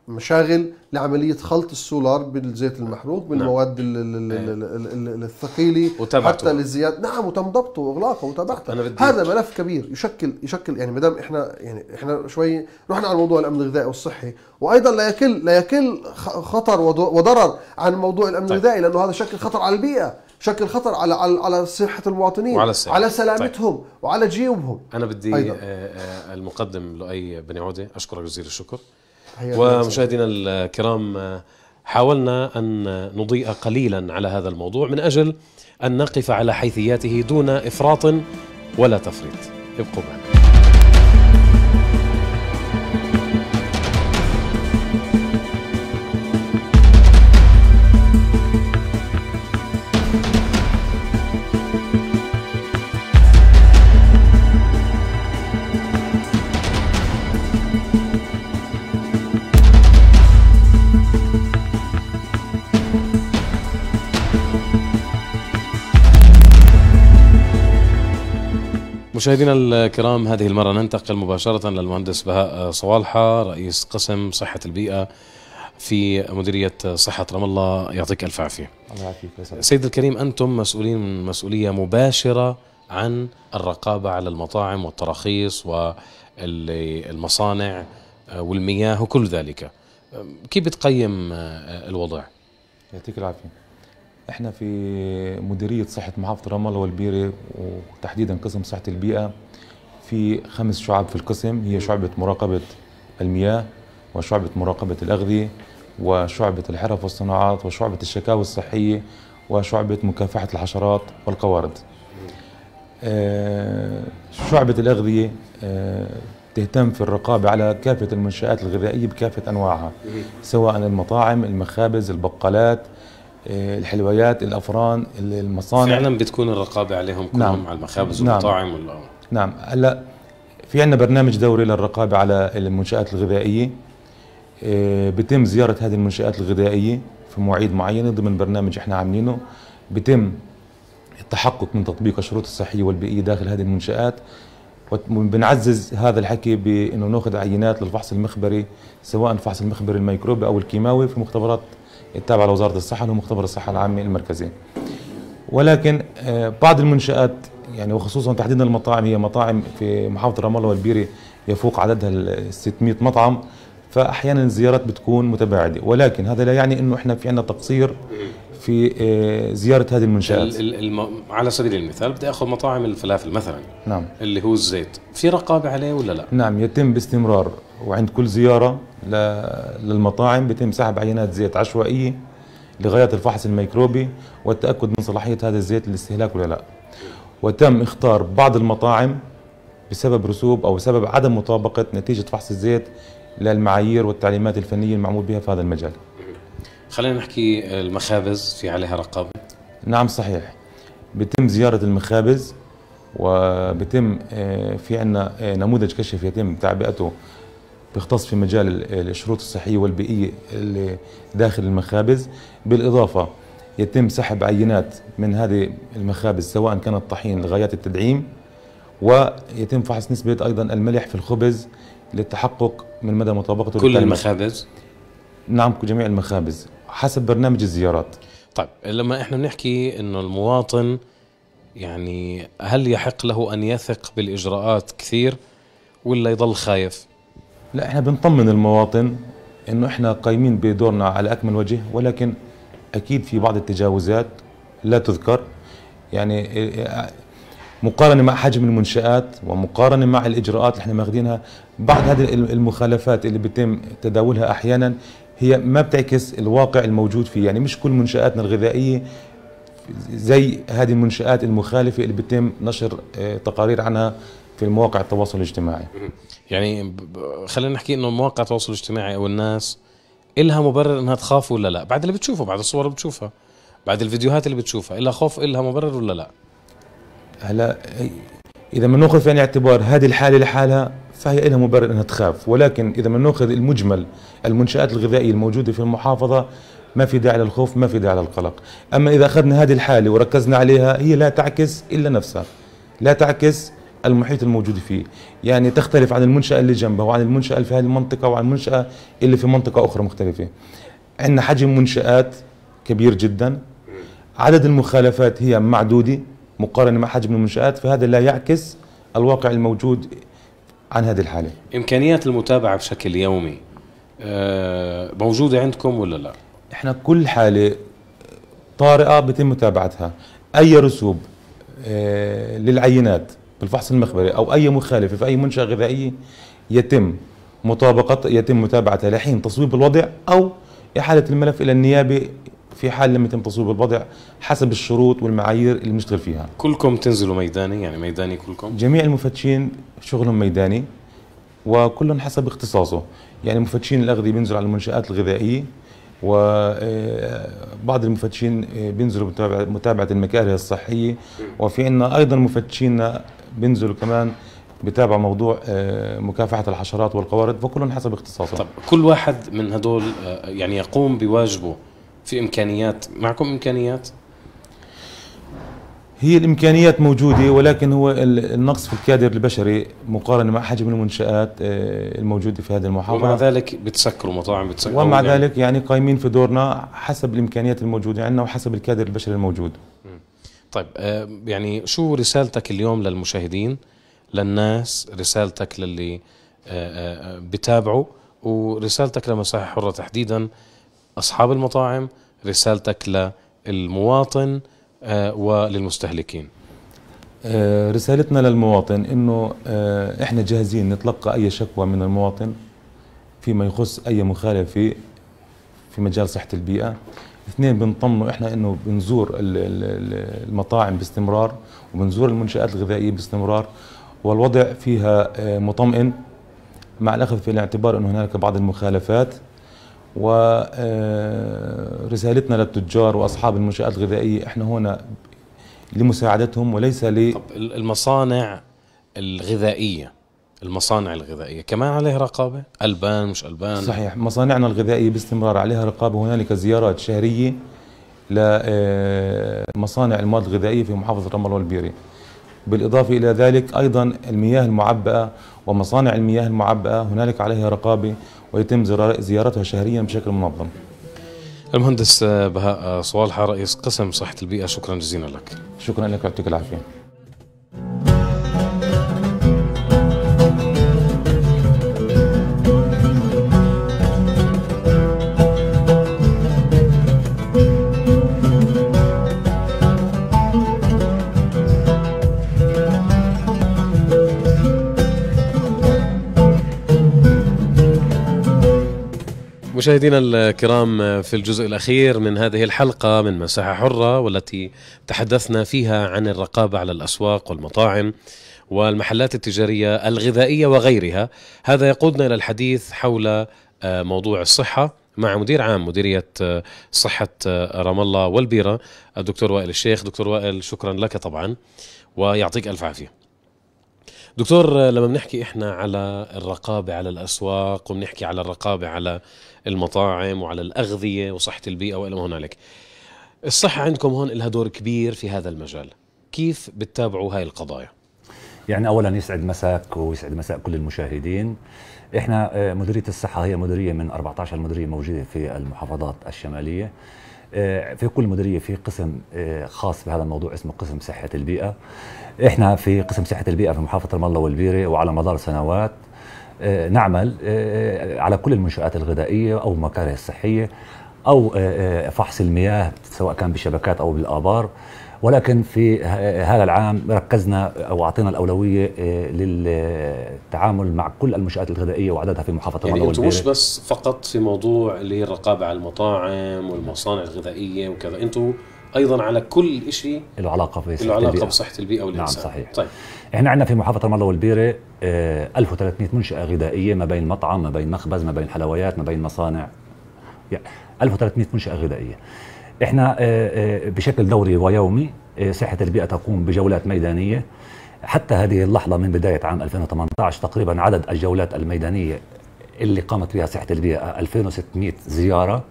مشاغل لعمليه خلط السولار بالزيت المحروق بالمواد نعم. الثقيله حتى للزياده نعم وتم ضبطه واغلاقه وتابعته هذا ملف كبير يشكل يشكل يعني ما دام احنا يعني احنا شوي رحنا على موضوع الامن الغذائي والصحي وايضا لا يكل لا يكل خطر وضرر عن موضوع الامن طيب. الغذائي لانه هذا شكل خطر على البيئه شكل خطر على على, على صحه المواطنين وعلى على طيب. سلامتهم طيب. وعلى جيوبهم انا بدي أيضا. آه، آه، المقدم لؤي بن عوده اشكرك جزيل الشكر ومشاهدينا الكرام آه، حاولنا ان نضيء قليلا على هذا الموضوع من اجل ان نقف على حيثياته دون افراط ولا تفريط ابقوا معنا مشاهدينا الكرام هذه المرة ننتقل مباشرة للمهندس بهاء صوالحة رئيس قسم صحة البيئة في مديرية صحة رام الله يعطيك ألف عافية الله يعافيك سيد الكريم أنتم مسؤولين من مسؤولية مباشرة عن الرقابة على المطاعم والتراخيص والمصانع والمياه وكل ذلك كيف بتقيم الوضع؟ يعطيك العافية احنا في مديريه صحه محافظه رام الله والبيره وتحديدا قسم صحه البيئه في خمس شعب في القسم هي شعبه مراقبه المياه وشعبه مراقبه الاغذيه وشعبه الحرف والصناعات وشعبه الشكاوى الصحيه وشعبه مكافحه الحشرات والقوارض. آه، شعبه الاغذيه آه، تهتم في الرقابة على كافة المنشآت الغذائية بكافة أنواعها سواء المطاعم المخابز البقالات آه، الحلويات الافران المصانع فعلا بتكون الرقابه عليهم كلهم نعم. على المخابز نعم. والمطاعم ولا نعم هلا في عندنا برنامج دوري للرقابه على المنشات الغذائيه آه، بتم زياره هذه المنشات الغذائيه في مواعيد معينه ضمن برنامج احنا عاملينه بتم التحقق من تطبيق الشروط الصحيه والبيئيه داخل هذه المنشات وبنعزز هذا الحكي بانه ناخذ عينات للفحص المخبري سواء الفحص المخبري الميكروبي او الكيماوي في مختبرات التابعه لوزاره الصحه اللي هو مختبر الصحه العامه المركزي. ولكن آه، بعض المنشات يعني وخصوصا تحديدا المطاعم هي مطاعم في محافظه رام الله والبيره يفوق عددها ال 600 مطعم فاحيانا الزيارات بتكون متباعده ولكن هذا لا يعني انه احنا في عندنا تقصير في آه، زياره هذه المنشات الم... على سبيل المثال بدي اخذ مطاعم الفلافل مثلا نعم اللي هو الزيت في رقابه عليه ولا لا نعم يتم باستمرار وعند كل زيارة للمطاعم بيتم سحب عينات زيت عشوائية لغاية الفحص الميكروبي والتأكد من صلاحية هذا الزيت للاستهلاك ولا لا وتم اختار بعض المطاعم بسبب رسوب أو بسبب عدم مطابقة نتيجة فحص الزيت للمعايير والتعليمات الفنية المعمول بها في هذا المجال خلينا نحكي المخابز في عليها رقابة نعم صحيح بتم زيارة المخابز وبتم آه، في عنا آه، نموذج كشف يتم تعبئته بيختص في مجال الشروط الصحية والبيئية اللي داخل المخابز بالإضافة يتم سحب عينات من هذه المخابز سواء كانت طحين لغايات التدعيم ويتم فحص نسبة أيضا الملح في الخبز للتحقق من مدى مطابقته كل المخابز؟ نعم جميع المخابز حسب برنامج الزيارات طيب لما احنا بنحكي انه المواطن يعني هل يحق له ان يثق بالاجراءات كثير ولا يضل خايف؟ لا احنا بنطمن المواطن انه احنا قايمين بدورنا على اكمل وجه ولكن اكيد في بعض التجاوزات لا تذكر يعني مقارنه مع حجم المنشات ومقارنه مع الاجراءات اللي احنا ماخذينها بعض هذه المخالفات اللي بيتم تداولها احيانا هي ما بتعكس الواقع الموجود فيه يعني مش كل منشاتنا الغذائيه زي هذه المنشات المخالفه اللي بيتم نشر تقارير عنها في مواقع التواصل الاجتماعي يعني خلينا نحكي انه مواقع التواصل الاجتماعي او الناس إلها مبرر انها تخاف ولا لا بعد اللي بتشوفه بعد الصور اللي بتشوفها بعد الفيديوهات اللي بتشوفها إلها خوف إلها مبرر ولا لا هلا اذا ما ناخذ في عين الاعتبار هذه الحاله لحالها فهي لها مبرر انها تخاف ولكن اذا ما ناخذ المجمل المنشات الغذائيه الموجوده في المحافظه ما في داعي للخوف ما في داعي للقلق اما اذا اخذنا هذه الحاله وركزنا عليها هي لا تعكس الا نفسها لا تعكس المحيط الموجود فيه يعني تختلف عن المنشأة اللي جنبها وعن المنشأة اللي في هذه المنطقة وعن المنشأة اللي في منطقة أخرى مختلفة عندنا حجم منشآت كبير جدا عدد المخالفات هي معدودة مقارنة مع حجم المنشآت فهذا لا يعكس الواقع الموجود عن هذه الحالة إمكانيات المتابعة بشكل يومي آه، موجودة عندكم ولا لا؟ احنا كل حالة طارئة بتم متابعتها أي رسوب آه، للعينات بالفحص المخبري او اي مخالفه في اي منشاه غذائيه يتم مطابقه يتم متابعتها لحين تصويب الوضع او احاله الملف الى النيابه في حال لم يتم تصويب الوضع حسب الشروط والمعايير اللي بنشتغل فيها كلكم تنزلوا ميداني يعني ميداني كلكم جميع المفتشين شغلهم ميداني وكل حسب اختصاصه يعني مفتشين الاغذيه بينزلوا على المنشات الغذائيه وبعض آه، المفتشين آه، بينزلوا متابعة المكاره الصحية وفي عندنا أيضا مفتشين بينزلوا كمان بتابع موضوع آه، مكافحة الحشرات والقوارض فكلهم حسب اختصاصه طب كل واحد من هدول آه، يعني يقوم بواجبه في إمكانيات معكم إمكانيات؟ هي الإمكانيات موجودة ولكن هو النقص في الكادر البشري مقارنة مع حجم المنشآت آه، الموجودة في هذه المحافظة ومع ذلك بتسكروا مطاعم بتسكروا ومع يعني ذلك يعني قايمين في دورنا حسب الإمكانيات الموجودة عندنا وحسب الكادر البشري الموجود طيب آه، يعني شو رسالتك اليوم للمشاهدين للناس رسالتك للي آه، آه، بتابعوا ورسالتك لمساحة حرة تحديدا أصحاب المطاعم رسالتك للمواطن وللمستهلكين رسالتنا للمواطن انه احنا جاهزين نتلقى اي شكوى من المواطن فيما يخص اي مخالفه في مجال صحه البيئه اثنين بنطمنوا احنا انه بنزور المطاعم باستمرار وبنزور المنشات الغذائيه باستمرار والوضع فيها آه، مطمئن مع الاخذ في الاعتبار انه هناك بعض المخالفات ورسالتنا آه، للتجار واصحاب المنشات الغذائيه احنا هنا لمساعدتهم وليس ل طب المصانع الغذائيه المصانع الغذائيه كمان عليها رقابه البان مش البان صحيح مصانعنا الغذائيه باستمرار عليها رقابه هنالك زيارات شهريه لمصانع آه، المواد الغذائيه في محافظه رام والبيري والبيره بالاضافه الى ذلك ايضا المياه المعبأه ومصانع المياه المعبأه هنالك عليها رقابه ويتم زيارتها شهريا بشكل منظم المهندس آه، بهاء آه، صوالحه رئيس قسم صحه البيئه شكرا جزيلا لك شكرا لك يعطيك العافيه مشاهدينا الكرام في الجزء الأخير من هذه الحلقة من مساحة حرة والتي تحدثنا فيها عن الرقابة على الأسواق والمطاعم والمحلات التجارية الغذائية وغيرها هذا يقودنا إلى الحديث حول آه، موضوع الصحة مع مدير عام مديرية آه، صحة آه، رام الله والبيرة الدكتور وائل الشيخ دكتور وائل شكرا لك طبعا ويعطيك ألف عافية دكتور لما بنحكي احنا على الرقابه على الاسواق وبنحكي على الرقابه على المطاعم وعلى الاغذيه وصحه البيئه والى ما هنالك الصحه عندكم هون لها دور كبير في هذا المجال كيف بتتابعوا هاي القضايا يعني اولا يسعد مساك ويسعد مساء كل المشاهدين احنا آه، مديريه الصحه هي مديريه من 14 مديريه موجوده في المحافظات الشماليه آه، في كل مديريه في قسم آه، خاص بهذا الموضوع اسمه قسم صحه البيئه احنا في قسم صحه البيئه في محافظه رام الله والبيره وعلى مدار سنوات آه، نعمل على كل المنشآت الغذائية أو المكاره الصحية أو فحص المياه سواء كان بالشبكات أو بالآبار ولكن في هذا العام ركزنا او اعطينا الاولويه آه، للتعامل مع كل المنشات الغذائيه وعددها في محافظه يعني انتم مش بس فقط في موضوع اللي هي الرقابه على المطاعم والمصانع الغذائيه وكذا انتم ايضا على كل شيء له علاقه في له علاقه بصحه البيئه نعم، والانسان نعم صحيح طيب احنا عندنا في محافظه رام الله والبيره 1300 آه، منشاه غذائيه ما بين مطعم ما بين مخبز ما بين حلويات ما بين مصانع يعني 1300 منشاه غذائيه احنا آه، آه، بشكل دوري ويومي آه، صحه البيئه تقوم بجولات ميدانيه حتى هذه اللحظه من بدايه عام 2018 تقريبا عدد الجولات الميدانيه اللي قامت بها صحه البيئه 2600 زياره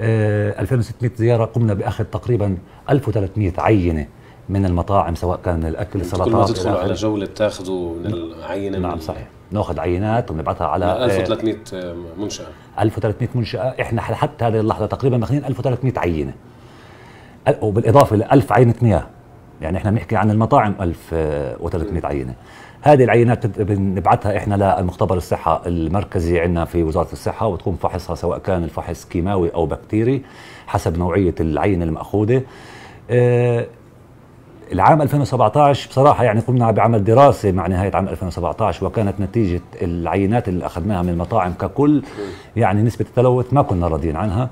2600 زياره قمنا باخذ تقريبا 1300 عينه من المطاعم سواء كان الاكل السلطات كل ما تدخلوا على جوله بتاخذوا نعم، من العينه نعم صحيح ناخذ عينات ونبعثها على 1300 آه، آه، منشاه 1300 منشاه احنا حتى هذه اللحظه تقريبا ماخذين 1300 عينه وبالاضافه ل 1000 عينه مياه يعني احنا بنحكي عن المطاعم 1300 عينه هذه العينات بنبعثها احنا للمختبر الصحه المركزي عندنا في وزاره الصحه وتقوم فحصها سواء كان الفحص كيماوي او بكتيري حسب نوعيه العينه الماخوذه آه، العام 2017 بصراحه يعني قمنا بعمل دراسه مع نهايه عام 2017 وكانت نتيجه العينات اللي اخذناها من المطاعم ككل يعني نسبه التلوث ما كنا راضيين عنها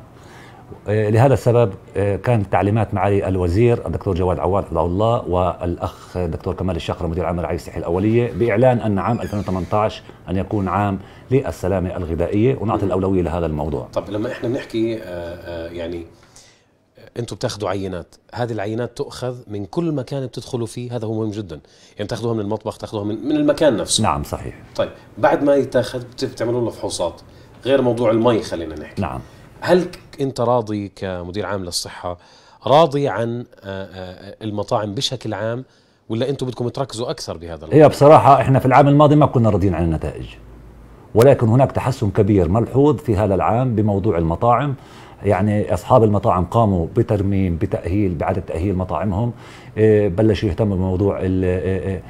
آه، لهذا السبب آه، كانت تعليمات معالي الوزير الدكتور جواد عواد حفظه الله والاخ الدكتور كمال الشخره مدير عام الرعايه الصحيه الاوليه باعلان ان عام 2018 ان يكون عام للسلامه الغذائيه ونعطي الاولويه لهذا الموضوع. طب لما احنا بنحكي آه، يعني انتم بتاخذوا عينات هذه العينات تؤخذ من كل مكان بتدخلوا فيه هذا هو مهم جدا يعني تاخذوها من المطبخ تاخذوها من, من المكان نفسه نعم صحيح طيب بعد ما يتاخذ بتعملوا له فحوصات غير موضوع المي خلينا نحكي نعم هل انت راضي كمدير عام للصحه راضي عن آه، آه، المطاعم بشكل عام ولا انتم بدكم تركزوا اكثر بهذا الموضوع؟ هي بصراحه احنا في العام الماضي ما كنا راضيين عن النتائج ولكن هناك تحسن كبير ملحوظ في هذا العام بموضوع المطاعم يعني اصحاب المطاعم قاموا بترميم بتاهيل باعاده تاهيل مطاعمهم إيه، بلشوا يهتموا بموضوع إيه، إيه،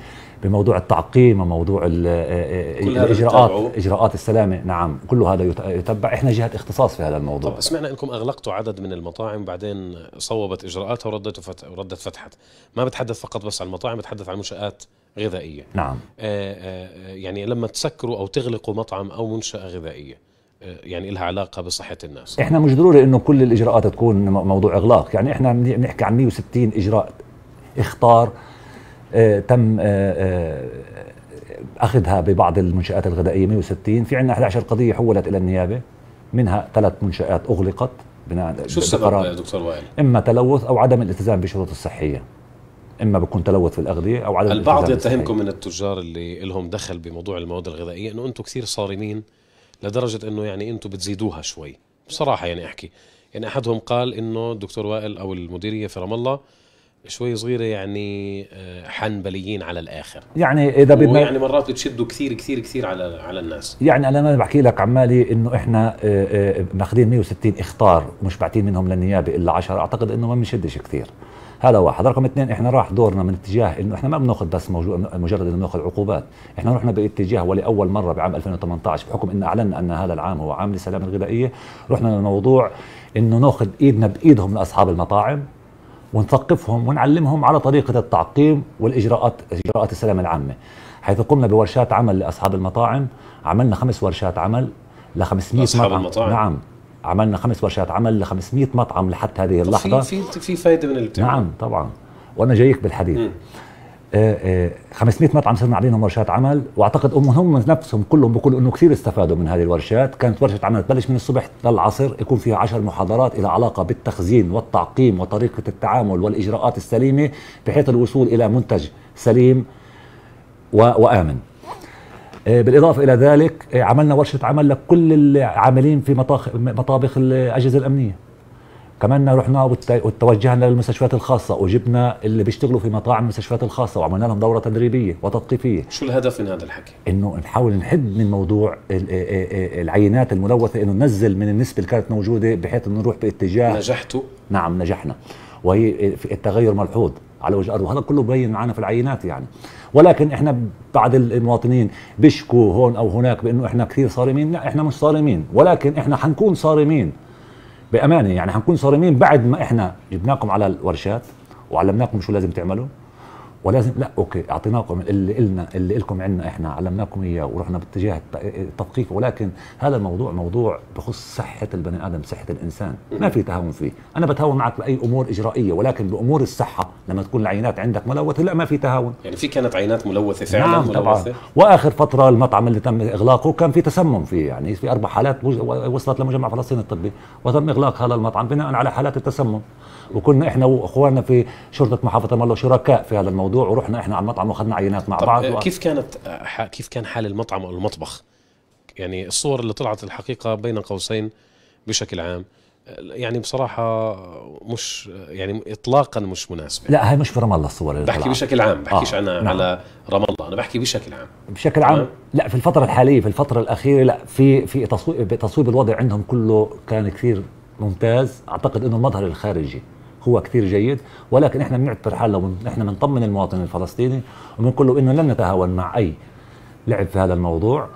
بموضوع التعقيم وموضوع الاجراءات اجراءات السلامه نعم كل هذا يتبع احنا جهه اختصاص في هذا الموضوع طب سمعنا انكم اغلقتوا عدد من المطاعم بعدين صوبت اجراءاتها وردت فت... وردت فتحت ما بتحدث فقط بس عن المطاعم بتحدث عن منشات غذائيه نعم آآ آه، آآ آه، يعني لما تسكروا او تغلقوا مطعم او منشاه غذائيه يعني لها علاقه بصحه الناس احنا مش ضروري انه كل الاجراءات تكون موضوع اغلاق يعني احنا بنحكي عن 160 اجراء اخطار آه، تم آه، آه، اخذها ببعض المنشات الغذائيه 160 في عندنا 11 قضيه حولت الى النيابه منها ثلاث منشات اغلقت بناء شو السبب يا دكتور وائل؟ اما تلوث او عدم الالتزام بالشروط الصحيه اما بكون تلوث في الاغذيه او عدم البعض يتهمكم من التجار اللي لهم دخل بموضوع المواد الغذائيه انه انتم كثير صارمين لدرجه انه يعني انتم بتزيدوها شوي بصراحه يعني احكي يعني احدهم قال انه الدكتور وائل او المديريه في رام الله شوي صغيرة يعني آه، حنبليين على الآخر يعني إذا بدنا يعني مرات بتشدوا كثير كثير كثير على على الناس يعني أنا بحكي لك عمالي إنه إحنا ماخذين آه، آه، 160 إخطار ومش بعتين منهم للنيابة إلا 10 أعتقد إنه ما بنشدش كثير هذا واحد رقم اثنين احنا راح دورنا من اتجاه انه احنا ما بناخذ بس مجرد انه بناخذ عقوبات احنا رحنا باتجاه ولاول مره بعام 2018 بحكم ان اعلنا ان هذا العام هو عام للسلام الغذائيه رحنا لموضوع انه ناخذ ايدنا بايدهم لاصحاب المطاعم ونثقفهم ونعلمهم على طريقه التعقيم والاجراءات اجراءات السلامه العامه حيث قمنا بورشات عمل لاصحاب المطاعم عملنا خمس ورشات عمل ل 500 مطعم المطاعم. نعم عملنا خمس ورشات عمل ل 500 مطعم لحتى هذه اللحظه في في في فائده من الابتكار نعم طبعا وانا جايك بالحديث مم. 500 آه، آه، مطعم صرنا عاملينهم ورشات عمل واعتقد هم هم نفسهم كلهم بيقولوا انه كثير استفادوا من هذه الورشات كانت ورشه عمل تبلش من الصبح للعصر يكون فيها 10 محاضرات الى علاقه بالتخزين والتعقيم وطريقه التعامل والاجراءات السليمه بحيث الوصول الى منتج سليم وامن آه، بالاضافه الى ذلك آه، عملنا ورشه عمل لكل العاملين في مطابخ مطابخ الاجهزه الامنيه كمان رحنا وتوجهنا للمستشفيات الخاصة وجبنا اللي بيشتغلوا في مطاعم المستشفيات الخاصة وعملنا لهم دورة تدريبية وتثقيفية شو الهدف من هذا الحكي؟ انه نحاول نحد من موضوع آه، العينات الملوثة انه ننزل من النسبة اللي كانت موجودة بحيث انه نروح باتجاه نجحتوا؟ نعم نجحنا وهي التغير ملحوظ على وجه الارض وهذا كله بين معنا في العينات يعني ولكن احنا بعض المواطنين بيشكوا هون او هناك بانه احنا كثير صارمين لا احنا مش صارمين ولكن احنا حنكون صارمين بامانه يعني حنكون صارمين بعد ما احنا جبناكم على الورشات وعلمناكم شو لازم تعملوا ولازم لا اوكي اعطيناكم اللي قلنا اللي لكم عندنا احنا علمناكم اياه ورحنا باتجاه التثقيف ولكن هذا الموضوع موضوع بخص صحه البني ادم صحه الانسان ما في تهاون فيه انا بتهاون معك باي امور اجرائيه ولكن بامور الصحه لما تكون العينات عندك ملوثه لا ما في تهاون يعني في كانت عينات ملوثه فعلا نعم ملوثه طبعا. واخر فتره المطعم اللي تم اغلاقه كان في تسمم فيه يعني في اربع حالات وصلت لمجمع فلسطين الطبي وتم اغلاق هذا المطعم بناء على حالات التسمم وكنا احنا واخواننا في شرطه محافظه الله شركاء في هذا الموضوع ورحنا احنا على المطعم واخذنا عينات مع طب بعض آه، كيف كانت آه، كيف كان حال المطعم او المطبخ؟ يعني الصور اللي طلعت الحقيقه بين قوسين بشكل عام آه، يعني بصراحة مش يعني إطلاقا مش مناسبة لا هي مش في رام الله الصور اللي بحكي طلعت. بشكل عام بحكيش آه. أنا نعم. على رام الله أنا بحكي بشكل عام بشكل عام لا في الفترة الحالية في الفترة الأخيرة لا في في تصويب تصويب الوضع عندهم كله كان كثير ممتاز أعتقد أنه المظهر الخارجي هو كثير جيد ولكن احنا بنعتبر حالنا ونحن بنطمن المواطن الفلسطيني وبنقول له انه لن نتهاون مع اي لعب في هذا الموضوع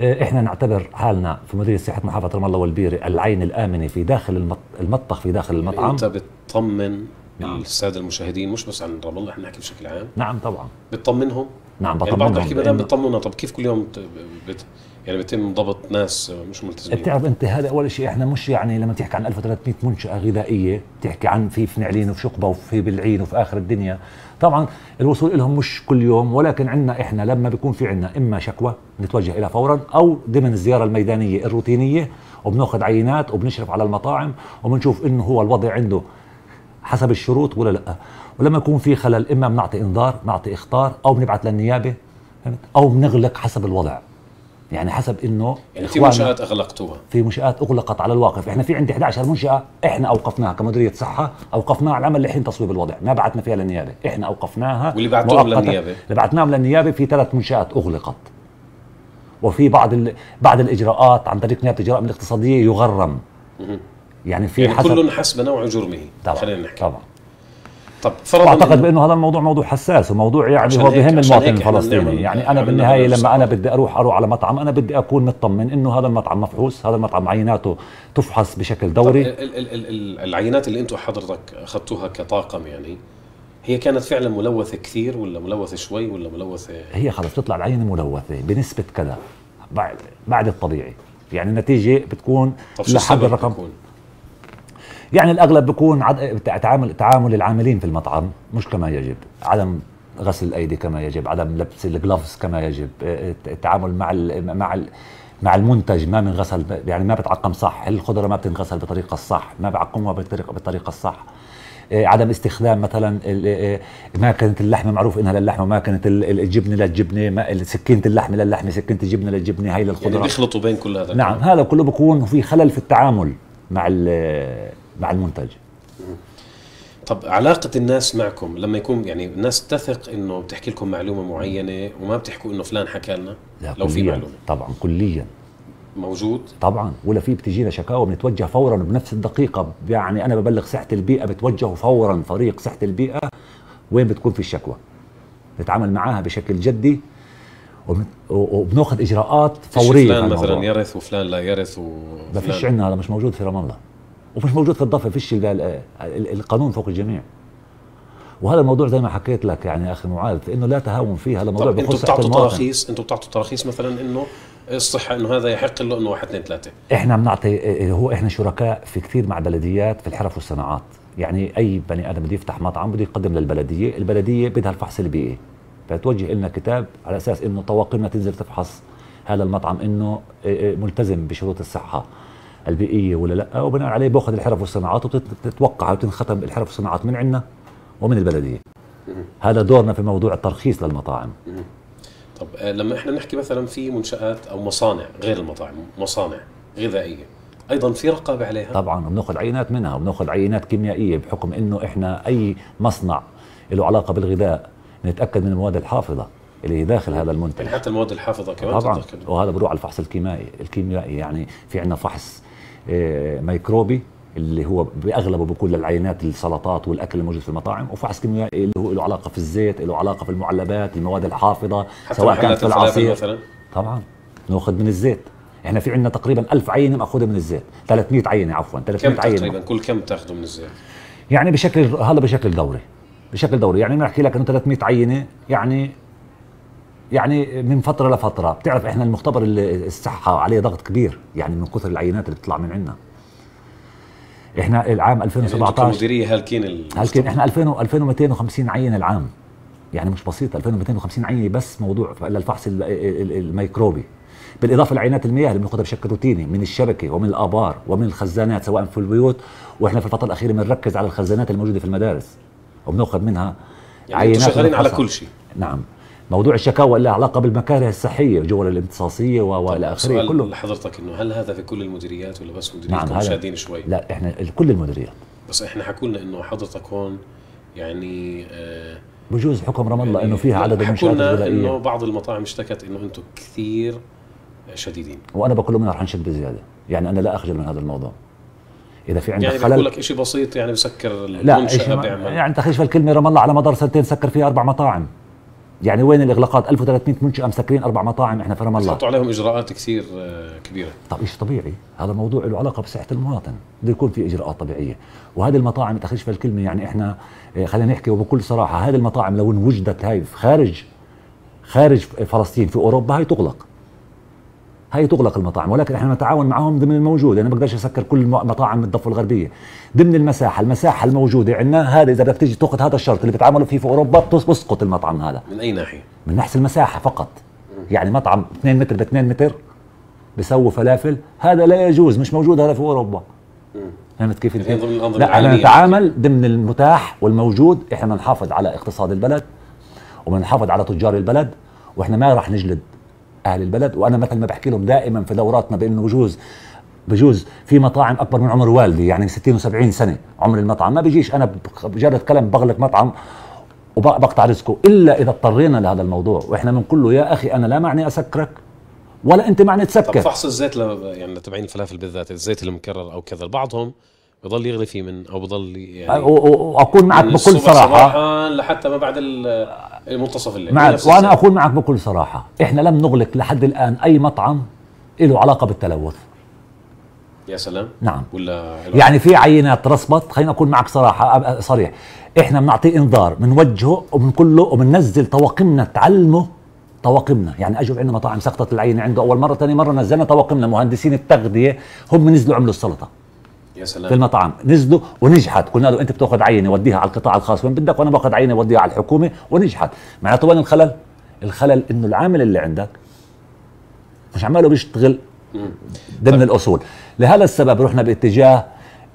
آه، احنا نعتبر حالنا في مديريه صحه محافظه رام الله والبيره العين الامنه في داخل المطبخ في داخل المطعم انت بتطمن نعم. الساده المشاهدين مش بس عن رام الله احنا نحكي بشكل عام نعم طبعا بتطمنهم نعم يعني بطمنهم يعني بعض بحكي مدام بتطمنونا طب كيف كل يوم بت... يعني بيتم ضبط ناس مش ملتزمين بتعرف انت هذا اول شيء احنا مش يعني لما تحكي عن 1300 منشاه غذائيه بتحكي عن في فنعلين وفي شقبه وفي بالعين وفي اخر الدنيا طبعا الوصول لهم مش كل يوم ولكن عندنا احنا لما بيكون في عندنا اما شكوى نتوجه الى فورا او ضمن الزياره الميدانيه الروتينيه وبناخذ عينات وبنشرف على المطاعم وبنشوف انه هو الوضع عنده حسب الشروط ولا لا ولما يكون في خلل اما بنعطي انذار بنعطي اخطار او بنبعث للنيابه او بنغلق حسب الوضع يعني حسب انه يعني في منشات اغلقتوها في منشات اغلقت على الواقف احنا في عندي 11 منشاه احنا اوقفناها كمديريه صحه اوقفناها على العمل لحين تصويب الوضع ما بعثنا فيها للنيابه احنا اوقفناها واللي بعتوهم للنيابه اللي بعثناهم للنيابه في ثلاث منشات اغلقت وفي بعض ال... بعض الاجراءات عن طريق نيابه الجرائم الاقتصاديه يغرم يعني في يعني حسب كل حسب نوع جرمه طبعا خلينا نحكي طبعا طب فرض اعتقد بانه هذا الموضوع موضوع حساس وموضوع يعني هو بهم المواطن الفلسطيني يعني انا بالنهايه لما انا بدي اروح اروح على مطعم انا بدي اكون مطمن انه هذا المطعم مفحوص هذا المطعم عيناته تفحص بشكل دوري ال ال ال العينات اللي انتم حضرتك اخذتوها كطاقم يعني هي كانت فعلا ملوثه كثير ولا ملوثه شوي ولا ملوثه هي خلص بتطلع العينه ملوثه بنسبه كذا بعد بعد الطبيعي يعني النتيجه بتكون طب شو لحد الرقم يعني الاغلب بيكون عد... تعامل تعامل العاملين في المطعم مش كما يجب عدم غسل الايدي كما يجب عدم لبس الجلافز كما يجب آه، آه، التعامل مع ال... مع ال... مع المنتج ما بنغسل يعني ما بتعقم صح الخضره ما بتنغسل بالطريقه الصح ما بعقمها بالطريقه بالطريقه الصح آه، عدم استخدام مثلا ماكنه اللحمه معروف انها للحمه ماكنه الجبنه للجبنه سكينه اللحمه للحمه سكينه الجبنه للجبنه هي للخضره يعني بيخلطوا بين كل هذا نعم هذا كله بكون في خلل في التعامل مع مع المنتج طب علاقة الناس معكم لما يكون يعني الناس تثق انه بتحكي لكم معلومة معينة وما بتحكوا انه فلان حكى لنا لا لو في معلومة طبعا كليا موجود طبعا ولا في بتجينا شكاوى بنتوجه فورا بنفس الدقيقة يعني انا ببلغ صحة البيئة بتوجهوا فورا فريق صحة البيئة وين بتكون في الشكوى بنتعامل معاها بشكل جدي وبناخذ اجراءات فوريه فلان مثلا يرث وفلان لا يرث و ما فيش عندنا هذا مش موجود في رام الله ومش موجود في الضفه فيش القانون فوق الجميع وهذا الموضوع زي ما حكيت لك يعني اخي معاذ انه لا تهاون فيه هذا الموضوع بخص انتم بتعطوا تراخيص انتم بتعطوا تراخيص مثلا انه الصحه انه هذا يحق له انه واحد اثنين ثلاثه احنا بنعطي هو احنا شركاء في كثير مع بلديات في الحرف والصناعات يعني اي بني ادم بده يفتح مطعم بده يقدم للبلديه البلديه بدها الفحص البيئي فتوجه لنا كتاب على اساس انه طواقمنا تنزل تفحص هذا المطعم انه آه، آه، ملتزم بشروط الصحه البيئيه ولا لا وبناء عليه باخذ الحرف والصناعات وبتتوقع وتنختم الحرف والصناعات من عندنا ومن البلديه هذا دورنا في موضوع الترخيص للمطاعم طب آه، لما احنا نحكي مثلا في منشات او مصانع غير المطاعم مصانع غذائيه ايضا في رقابه عليها طبعا بناخذ عينات منها وبناخذ عينات كيميائيه بحكم انه احنا اي مصنع له علاقه بالغذاء نتاكد من المواد الحافظه اللي داخل هذا المنتج يعني حتى المواد الحافظه كمان طبعا وهذا بروح على الفحص الكيميائي الكيميائي يعني في عندنا فحص آه، ميكروبي اللي هو باغلبه بكل العينات السلطات والاكل الموجود في المطاعم وفحص كيميائي اللي هو له علاقه في الزيت له علاقه في المعلبات المواد الحافظه سواء كانت في العصير مثلا طبعا ناخذ من الزيت احنا في عندنا تقريبا 1000 عينه ماخوذه من الزيت 300 عينه عفوا 300 كم عينه تقريبا كل كم تاخذه من الزيت يعني بشكل هذا بشكل دوري بشكل دوري يعني نحكي لك انه 300 عينه يعني يعني من فتره لفتره بتعرف احنا المختبر الصحه عليه ضغط كبير يعني من كثر العينات اللي بتطلع من عندنا احنا العام 2017 يعني هالكين هالكين احنا 2000 2250 عينه العام يعني مش بسيطه 2250 عينه بس موضوع للفحص الميكروبي بالاضافه لعينات المياه اللي بناخذها بشكل روتيني من الشبكه ومن الابار ومن الخزانات سواء في البيوت واحنا في الفتره الاخيره بنركز على الخزانات الموجوده في المدارس وبناخذ منها يعني عينات شغالين على كل شيء نعم موضوع الشكاوى له علاقه بالمكاره الصحيه جوا الامتصاصيه والى طيب، اخره كله لحضرتك انه هل هذا في كل المديريات ولا بس مديريات نعم شادين شوي لا احنا كل المديريات بس احنا حكوا لنا انه حضرتك هون يعني آه بجوز حكم رام الله يعني انه فيها عدد حكوا الغذائيه انه بعض المطاعم اشتكت انه انتم كثير شديدين وانا بقول لهم انا رح نشد بزياده يعني انا لا اخجل من هذا الموضوع اذا في عندك يعني خلل يعني لك شيء بسيط يعني بسكر المنشاه بيعمل يعني تخيل الكلمه رام الله على مدار سنتين سكر فيها اربع مطاعم يعني وين الاغلاقات 1300 منشاه مسكرين اربع مطاعم احنا في رام الله حطوا عليهم اجراءات كثير آه، كبيره طب شيء طبيعي هذا موضوع له علاقه بصحه المواطن بده يكون في اجراءات طبيعيه وهذه المطاعم تخش في الكلمه يعني احنا آه، خلينا نحكي وبكل صراحه هذه المطاعم لو وجدت هاي خارج خارج فلسطين في اوروبا هاي تغلق هي تغلق المطاعم ولكن احنا نتعاون معهم ضمن الموجود انا ما بقدرش اسكر كل مطاعم الضفه الغربيه ضمن المساحه المساحه الموجوده عندنا هذا اذا بدك تيجي تاخذ هذا الشرط اللي بتعاملوا فيه في اوروبا بتسقط المطعم هذا من اي ناحيه من ناحيه المساحه فقط يعني مطعم 2 متر ب 2 متر بيسوي فلافل هذا لا يجوز مش موجود هذا في اوروبا فهمت كيف يعني ضمن لا احنا نتعامل ضمن المتاح والموجود احنا نحافظ على اقتصاد البلد وبنحافظ على تجار البلد واحنا ما راح نجلد اهل البلد وانا مثل ما بحكي لهم دائما في دوراتنا بانه بجوز بجوز في مطاعم اكبر من عمر والدي يعني 60 و70 سنه عمر المطعم ما بيجيش انا بجرد قلم بغلق مطعم وبقطع رزقه الا اذا اضطرينا لهذا الموضوع واحنا بنقول له يا اخي انا لا معني اسكرك ولا انت معني تسكر طب فحص الزيت يعني تبعين الفلافل بالذات الزيت المكرر او كذا بعضهم بضل يغلي فيه من او بضل يعني واكون معك بكل صراحه لحتى ما بعد المنتصف الليل معك وانا اكون معك بكل صراحه احنا لم نغلق لحد الان اي مطعم له علاقه بالتلوث يا سلام نعم ولا يعني في عينات رصبت خلينا اكون معك صراحه صريح احنا بنعطيه انذار بنوجهه وبنقول له وبننزل طواقمنا تعلمه طواقمنا يعني اجوا عندنا مطاعم سقطت العينه عنده اول مره ثاني مره نزلنا طواقمنا مهندسين التغذيه هم نزلوا عملوا السلطه يا سلام في المطعم نزلوا ونجحت قلنا له انت بتاخذ عينه وديها على القطاع الخاص وين بدك وانا باخذ عينه وديها على الحكومه ونجحت معناته وين الخلل الخلل انه العامل اللي عندك مش عماله بيشتغل ضمن طيب. الاصول لهذا السبب رحنا باتجاه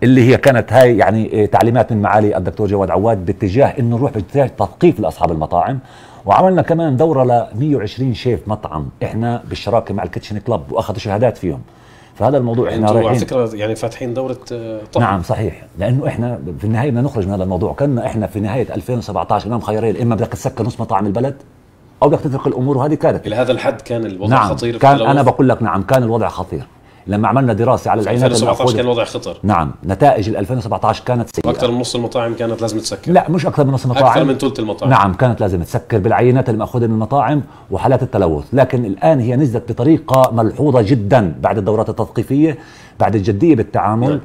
اللي هي كانت هاي يعني آه، تعليمات من معالي الدكتور جواد عواد باتجاه انه نروح باتجاه تثقيف لاصحاب المطاعم وعملنا كمان دوره ل 120 شيف مطعم احنا بالشراكه مع الكيتشن كلب واخذوا شهادات فيهم فهذا الموضوع يعني احنا رايحين على فكره يعني فاتحين دوره آه، طعم نعم صحيح لانه احنا في النهايه بدنا نخرج من هذا الموضوع كنا احنا في نهايه 2017 امام خيارين اما بدك تسكر نص مطاعم البلد او بدك تترك الامور وهذه كانت الى هذا الحد كان الوضع نعم خطير كان انا بقول لك نعم كان الوضع خطير لما عملنا دراسه على العينات 2017 كان الوضع خطر نعم نتائج ال 2017 كانت سيئه اكثر من نص المطاعم كانت لازم تسكر لا مش اكثر من نص المطاعم اكثر من ثلث المطاعم نعم كانت لازم تسكر بالعينات المأخوذه من المطاعم وحالات التلوث لكن الان هي نزلت بطريقه ملحوظه جدا بعد الدورات التثقيفيه بعد الجديه بالتعامل نعم.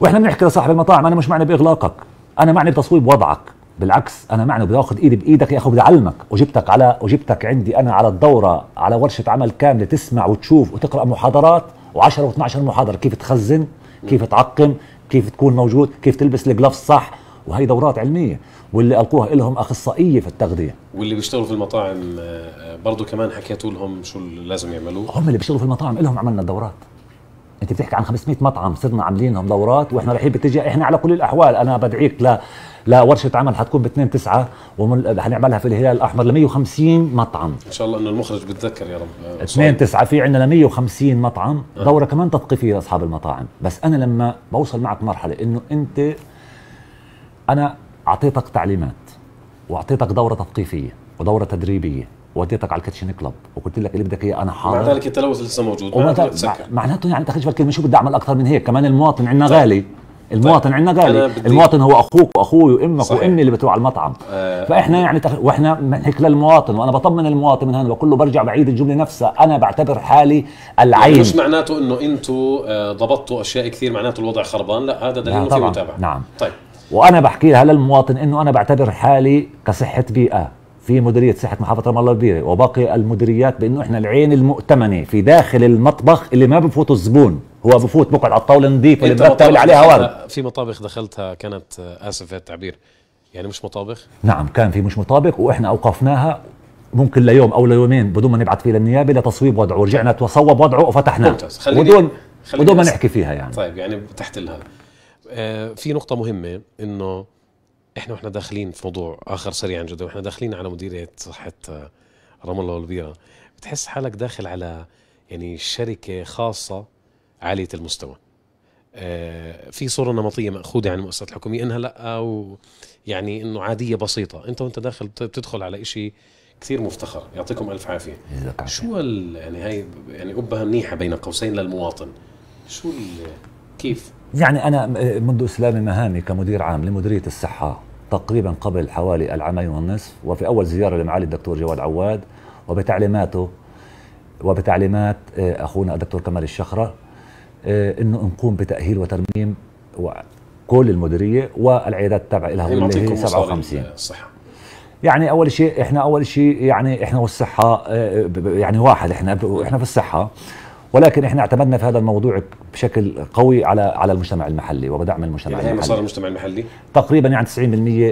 واحنا بنحكي لصاحب المطاعم انا مش معني باغلاقك انا معني بتصويب وضعك بالعكس انا معنى بدي اخذ ايدي بايدك يا اخي بدي اعلمك وجبتك على وجبتك عندي انا على الدوره على ورشه عمل كامله تسمع وتشوف وتقرا محاضرات و10 و12 محاضره كيف تخزن كيف تعقم كيف تكون موجود كيف تلبس الجلافز صح وهي دورات علميه واللي القوها لهم اخصائيه في التغذيه واللي بيشتغلوا في المطاعم آه، برضه كمان حكيتوا لهم شو اللي لازم يعملوه هم اللي بيشتغلوا في المطاعم لهم عملنا الدورات انت بتحكي عن 500 مطعم صرنا عاملين لهم دورات واحنا رايحين باتجاه احنا على كل الاحوال انا بدعيك لا ورشه عمل حتكون ب 2 9 وحنعملها في الهلال الاحمر ل 150 مطعم ان شاء الله انه المخرج بتذكر يا رب 2 9 في عندنا 150 مطعم أه. دوره كمان تثقيفيه لاصحاب المطاعم بس انا لما بوصل معك مرحله انه انت انا اعطيتك تعليمات واعطيتك دوره تثقيفيه ودوره تدريبيه وديتك على الكاتشين كلب وقلت لك اللي بدك اياه انا حاضر مع ذلك التلوث لسه موجود معناته يعني انت شو بدي اعمل اكثر من هيك كمان المواطن عندنا غالي المواطن طيب، عندنا غالي المواطن هو اخوك واخوي وامك صحيح. وامي اللي بتروح على المطعم آه. فاحنا يعني تخ... واحنا بنحكي للمواطن وانا بطمن المواطن من هنا بقول له برجع بعيد الجمله نفسها انا بعتبر حالي العين يعني مش معناته انه انتم آه، ضبطتوا اشياء كثير معناته الوضع خربان لا هذا دليل انه في متابعه نعم طيب وانا بحكي لها للمواطن انه انا بعتبر حالي كصحه بيئه في مديريه صحه محافظه رام الله الكبيره وباقي المديريات بانه احنا العين المؤتمنه في داخل المطبخ اللي ما بفوت الزبون هو بفوت بقعد على الطاوله نظيفه إيه، اللي مرتب عليها ورد في مطابخ دخلتها كانت آه، اسف في التعبير يعني مش مطابخ نعم كان في مش مطابخ واحنا اوقفناها ممكن ليوم او ليومين بدون ما نبعث فيه للنيابه لتصويب وضعه ورجعنا تصوب وضعه وفتحناه بدون بدون ما نحكي فيها يعني طيب يعني تحت لها آه، في نقطة مهمة انه احنا واحنا داخلين في موضوع اخر سريعا جدا واحنا داخلين على مديريه صحه رام الله والبيره بتحس حالك داخل على يعني شركه خاصه عاليه المستوى آه في صوره نمطيه ماخوذه عن المؤسسات الحكوميه انها لا او يعني انه عاديه بسيطه انت وانت داخل بتدخل على شيء كثير مفتخر يعطيكم الف عافيه شو يعني هاي يعني ابها منيحه بين قوسين للمواطن شو كيف يعني أنا آه، منذ إسلام مهامي كمدير عام لمديرية الصحة تقريبا قبل حوالي العامين والنصف وفي أول زيارة لمعالي الدكتور جواد عواد وبتعليماته وبتعليمات آه، أخونا الدكتور كمال الشخرة آه، أنه نقوم بتأهيل وترميم كل المديرية والعيادات التابعة لها طيب، اللي هي 57 الصحة يعني اول شيء احنا اول شيء يعني احنا والصحه يعني واحد احنا احنا في الصحه ولكن احنا اعتمدنا في هذا الموضوع بشكل قوي على على المجتمع المحلي وبدعم المجتمع يعني المحلي صار المجتمع المحلي تقريبا يعني 90%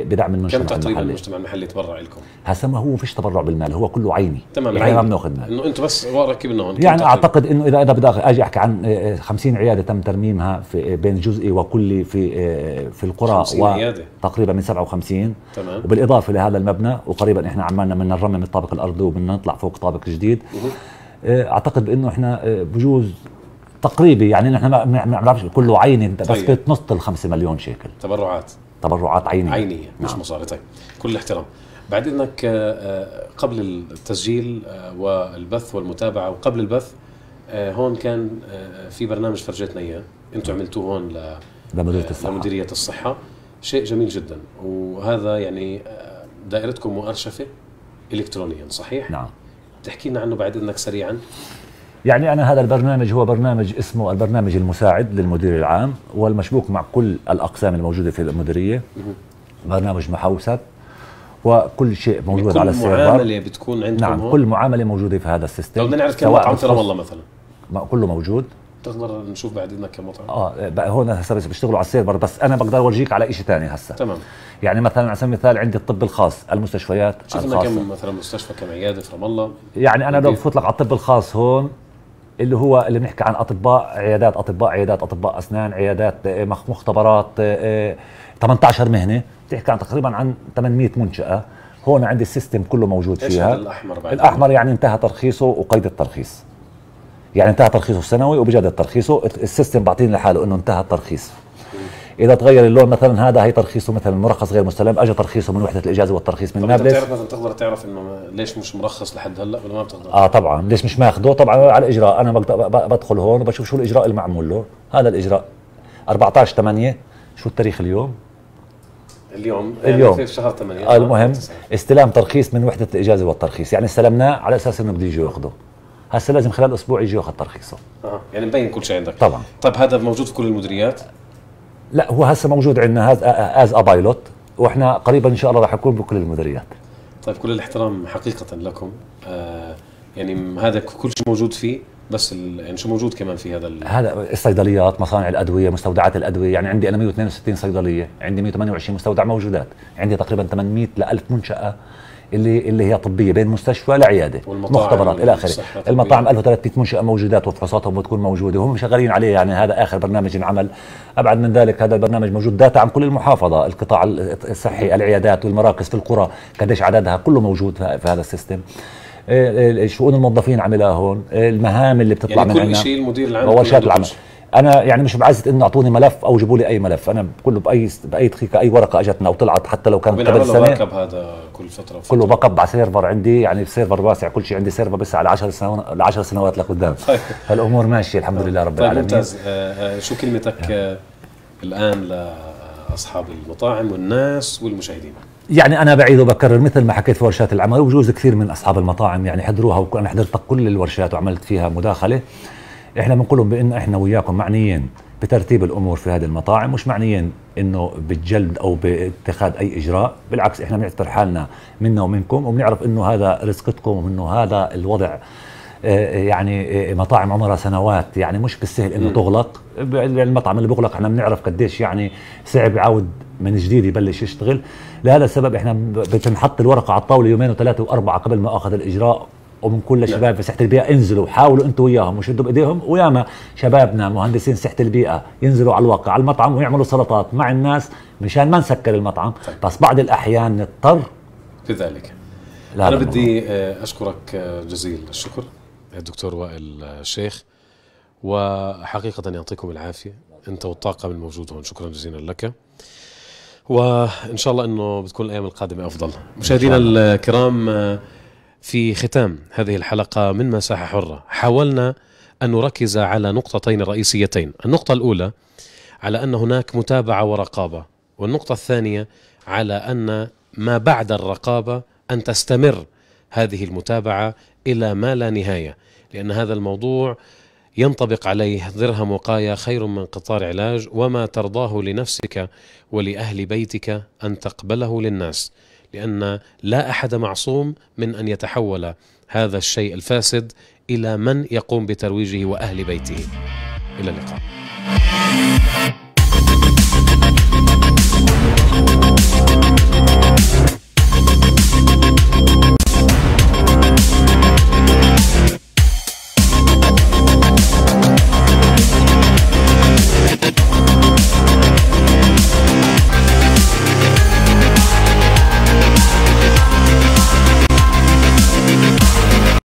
بدعم المجتمع كم تقريبا المجتمع المحلي تبرع لكم هسه ما هو فيش تبرع بالمال هو كله عيني تمام يعني ما بناخذ مال انه انتم بس راكبنا هون يعني اعتقد انه اذا اذا بدي اجي احكي عن 50 آه، آه، عياده تم ترميمها في آه، بين جزئي وكلي في في القرى 50 عياده تقريبا من 57 تمام وبالاضافه لهذا المبنى وقريبا احنا عمالنا بدنا نرمم الطابق الارضي وبدنا نطلع فوق طابق جديد مه. آه، اعتقد بانه احنا آه، بجوز تقريبي يعني نحن ما بنعرفش كله عيني بس طيب. نص ال 5 مليون شيكل تبرعات تبرعات عينيه عينيه مش نعم. مصاري طيب كل احترام بعد انك آه، قبل التسجيل والبث والمتابعه وقبل البث هون كان في برنامج فرجيتنا اياه انتم نعم. عملتوه هون ل لمديريه الصحه لمديريه الصحه شيء جميل جدا وهذا يعني دائرتكم مؤرشفه الكترونيا صحيح؟ نعم تحكي لنا عنه بعد اذنك سريعا يعني أنا هذا البرنامج هو برنامج اسمه البرنامج المساعد للمدير العام والمشبوك مع كل الأقسام الموجودة في المديرية برنامج محوسب وكل شيء موجود يعني على السيرفر كل معاملة بتكون عندكم نعم هون. كل معاملة موجودة في هذا السيستم لو بدنا نعرف كم مطعم في رام الله مثلا كله موجود تقدر نشوف بعدنا كمطعم اه بقى هون هسه بيشتغلوا على السيرفر بس انا بقدر اورجيك على شيء ثاني هسه تمام يعني مثلا على سبيل المثال عندي الطب الخاص المستشفيات شفنا كم مثلا مستشفى كم عياده في رام الله يعني انا لو بفوت لك على الطب الخاص هون اللي هو اللي بنحكي عن اطباء عيادات اطباء عيادات اطباء اسنان عيادات آه، مختبرات 18 آه، آه، مهنه بتحكي عن تقريبا عن 800 منشاه هون عندي السيستم كله موجود فيها الاحمر بعد الاحمر يعني انتهى ترخيصه وقيد الترخيص يعني انتهى ترخيصه السنوي وبجدد ترخيصه السيستم بعطينا لحاله انه انتهى الترخيص اذا تغير اللون مثلا هذا هي ترخيصه مثلا مرخص غير مستلم اجى ترخيصه من وحده الاجازه والترخيص من نابلس بتعرف مثلا بتقدر تعرف انه ليش مش مرخص لحد هلا ولا ما بتقدر اه طبعا ليش مش ماخذه طبعا على اجراء انا بدخل هون وبشوف شو الاجراء المعمول له هذا الاجراء 14 8 شو التاريخ اليوم اليوم اليوم في شهر 8 آه المهم استلام ترخيص من وحده الاجازه والترخيص يعني استلمناه على اساس انه بده يجي ياخذه هسه لازم خلال اسبوع يجي ياخذ ترخيصه اه يعني مبين كل شيء عندك طبعا طيب هذا موجود في كل المديريات لا هو هسه موجود عندنا هذا از آه، بايلوت آه، واحنا قريبا ان شاء الله راح يكون بكل المديريات طيب كل الاحترام حقيقه لكم آه يعني هذا كل شيء موجود فيه بس يعني شو موجود كمان في هذا هذا الصيدليات مصانع الادويه مستودعات الادويه يعني عندي انا 162 صيدليه عندي 128 مستودع موجودات عندي تقريبا 800 ل 1000 منشاه اللي اللي هي طبيه بين مستشفى لعياده مختبرات الى اخره المطاعم 1300 منشاه موجودات وفحوصاتهم بتكون موجوده وهم شغالين عليه يعني هذا اخر برنامج انعمل ابعد من ذلك هذا البرنامج موجود داتا عن كل المحافظه القطاع الصحي العيادات والمراكز في القرى قديش عددها كله موجود في هذا السيستم إيه، إيه، شؤون الموظفين عملها هون إيه، المهام اللي بتطلع يعني من كل شيء المدير العام ورشات العمل انا يعني مش بعزت انه اعطوني ملف او جيبوا لي اي ملف انا كله باي باي دقيقه اي ورقه اجتنا او طلعت حتى لو كانت قبل سنه هذا كل فتره وفترة. كله بقب على سيرفر عندي يعني سيرفر واسع كل شيء عندي سيرفر بس على 10 سنوات ل 10 سنوات لقدام طيب. فالامور ماشيه الحمد طيب. لله رب طيب العالمين ممتاز آه، آه، شو كلمتك نعم. آه، الان لاصحاب المطاعم والناس والمشاهدين يعني انا بعيد وبكرر مثل ما حكيت في ورشات العمل وجوز كثير من اصحاب المطاعم يعني حضروها وانا حضرت كل الورشات وعملت فيها مداخله احنا بنقول لهم بان احنا وياكم معنيين بترتيب الامور في هذه المطاعم مش معنيين انه بالجلد او باتخاذ اي اجراء بالعكس احنا بنعتبر حالنا منا ومنكم وبنعرف انه هذا رزقتكم وانه هذا الوضع آه، آه، يعني آه، مطاعم عمرها سنوات يعني مش بالسهل انه تغلق المطعم اللي بغلق احنا بنعرف قديش يعني صعب يعاود من جديد يبلش يشتغل لهذا السبب احنا بتنحط الورقه على الطاوله يومين وثلاثه واربعه قبل ما اخذ الاجراء ومن كل شباب في ساحه البيئه انزلوا حاولوا انتم وياهم وشدوا بايديهم وياما شبابنا مهندسين ساحه البيئه ينزلوا على الواقع على المطعم ويعملوا سلطات مع الناس مشان ما نسكر المطعم طيب. بس بعض الاحيان نضطر لذلك لا انا بدي آه، اشكرك آه، جزيل الشكر الدكتور وائل الشيخ آه، وحقيقه يعطيكم العافيه انت والطاقم الموجود هون شكرا جزيلا لك وان شاء الله انه بتكون الايام القادمه افضل مشاهدينا الكرام في ختام هذه الحلقة من مساحة حرة حاولنا أن نركز على نقطتين رئيسيتين النقطة الأولى على أن هناك متابعة ورقابة والنقطة الثانية على أن ما بعد الرقابة أن تستمر هذه المتابعة إلى ما لا نهاية لأن هذا الموضوع ينطبق عليه درهم وقاية خير من قطار علاج وما ترضاه لنفسك ولأهل بيتك أن تقبله للناس لأن لا أحد معصوم من أن يتحول هذا الشيء الفاسد إلى من يقوم بترويجه وأهل بيته إلى اللقاء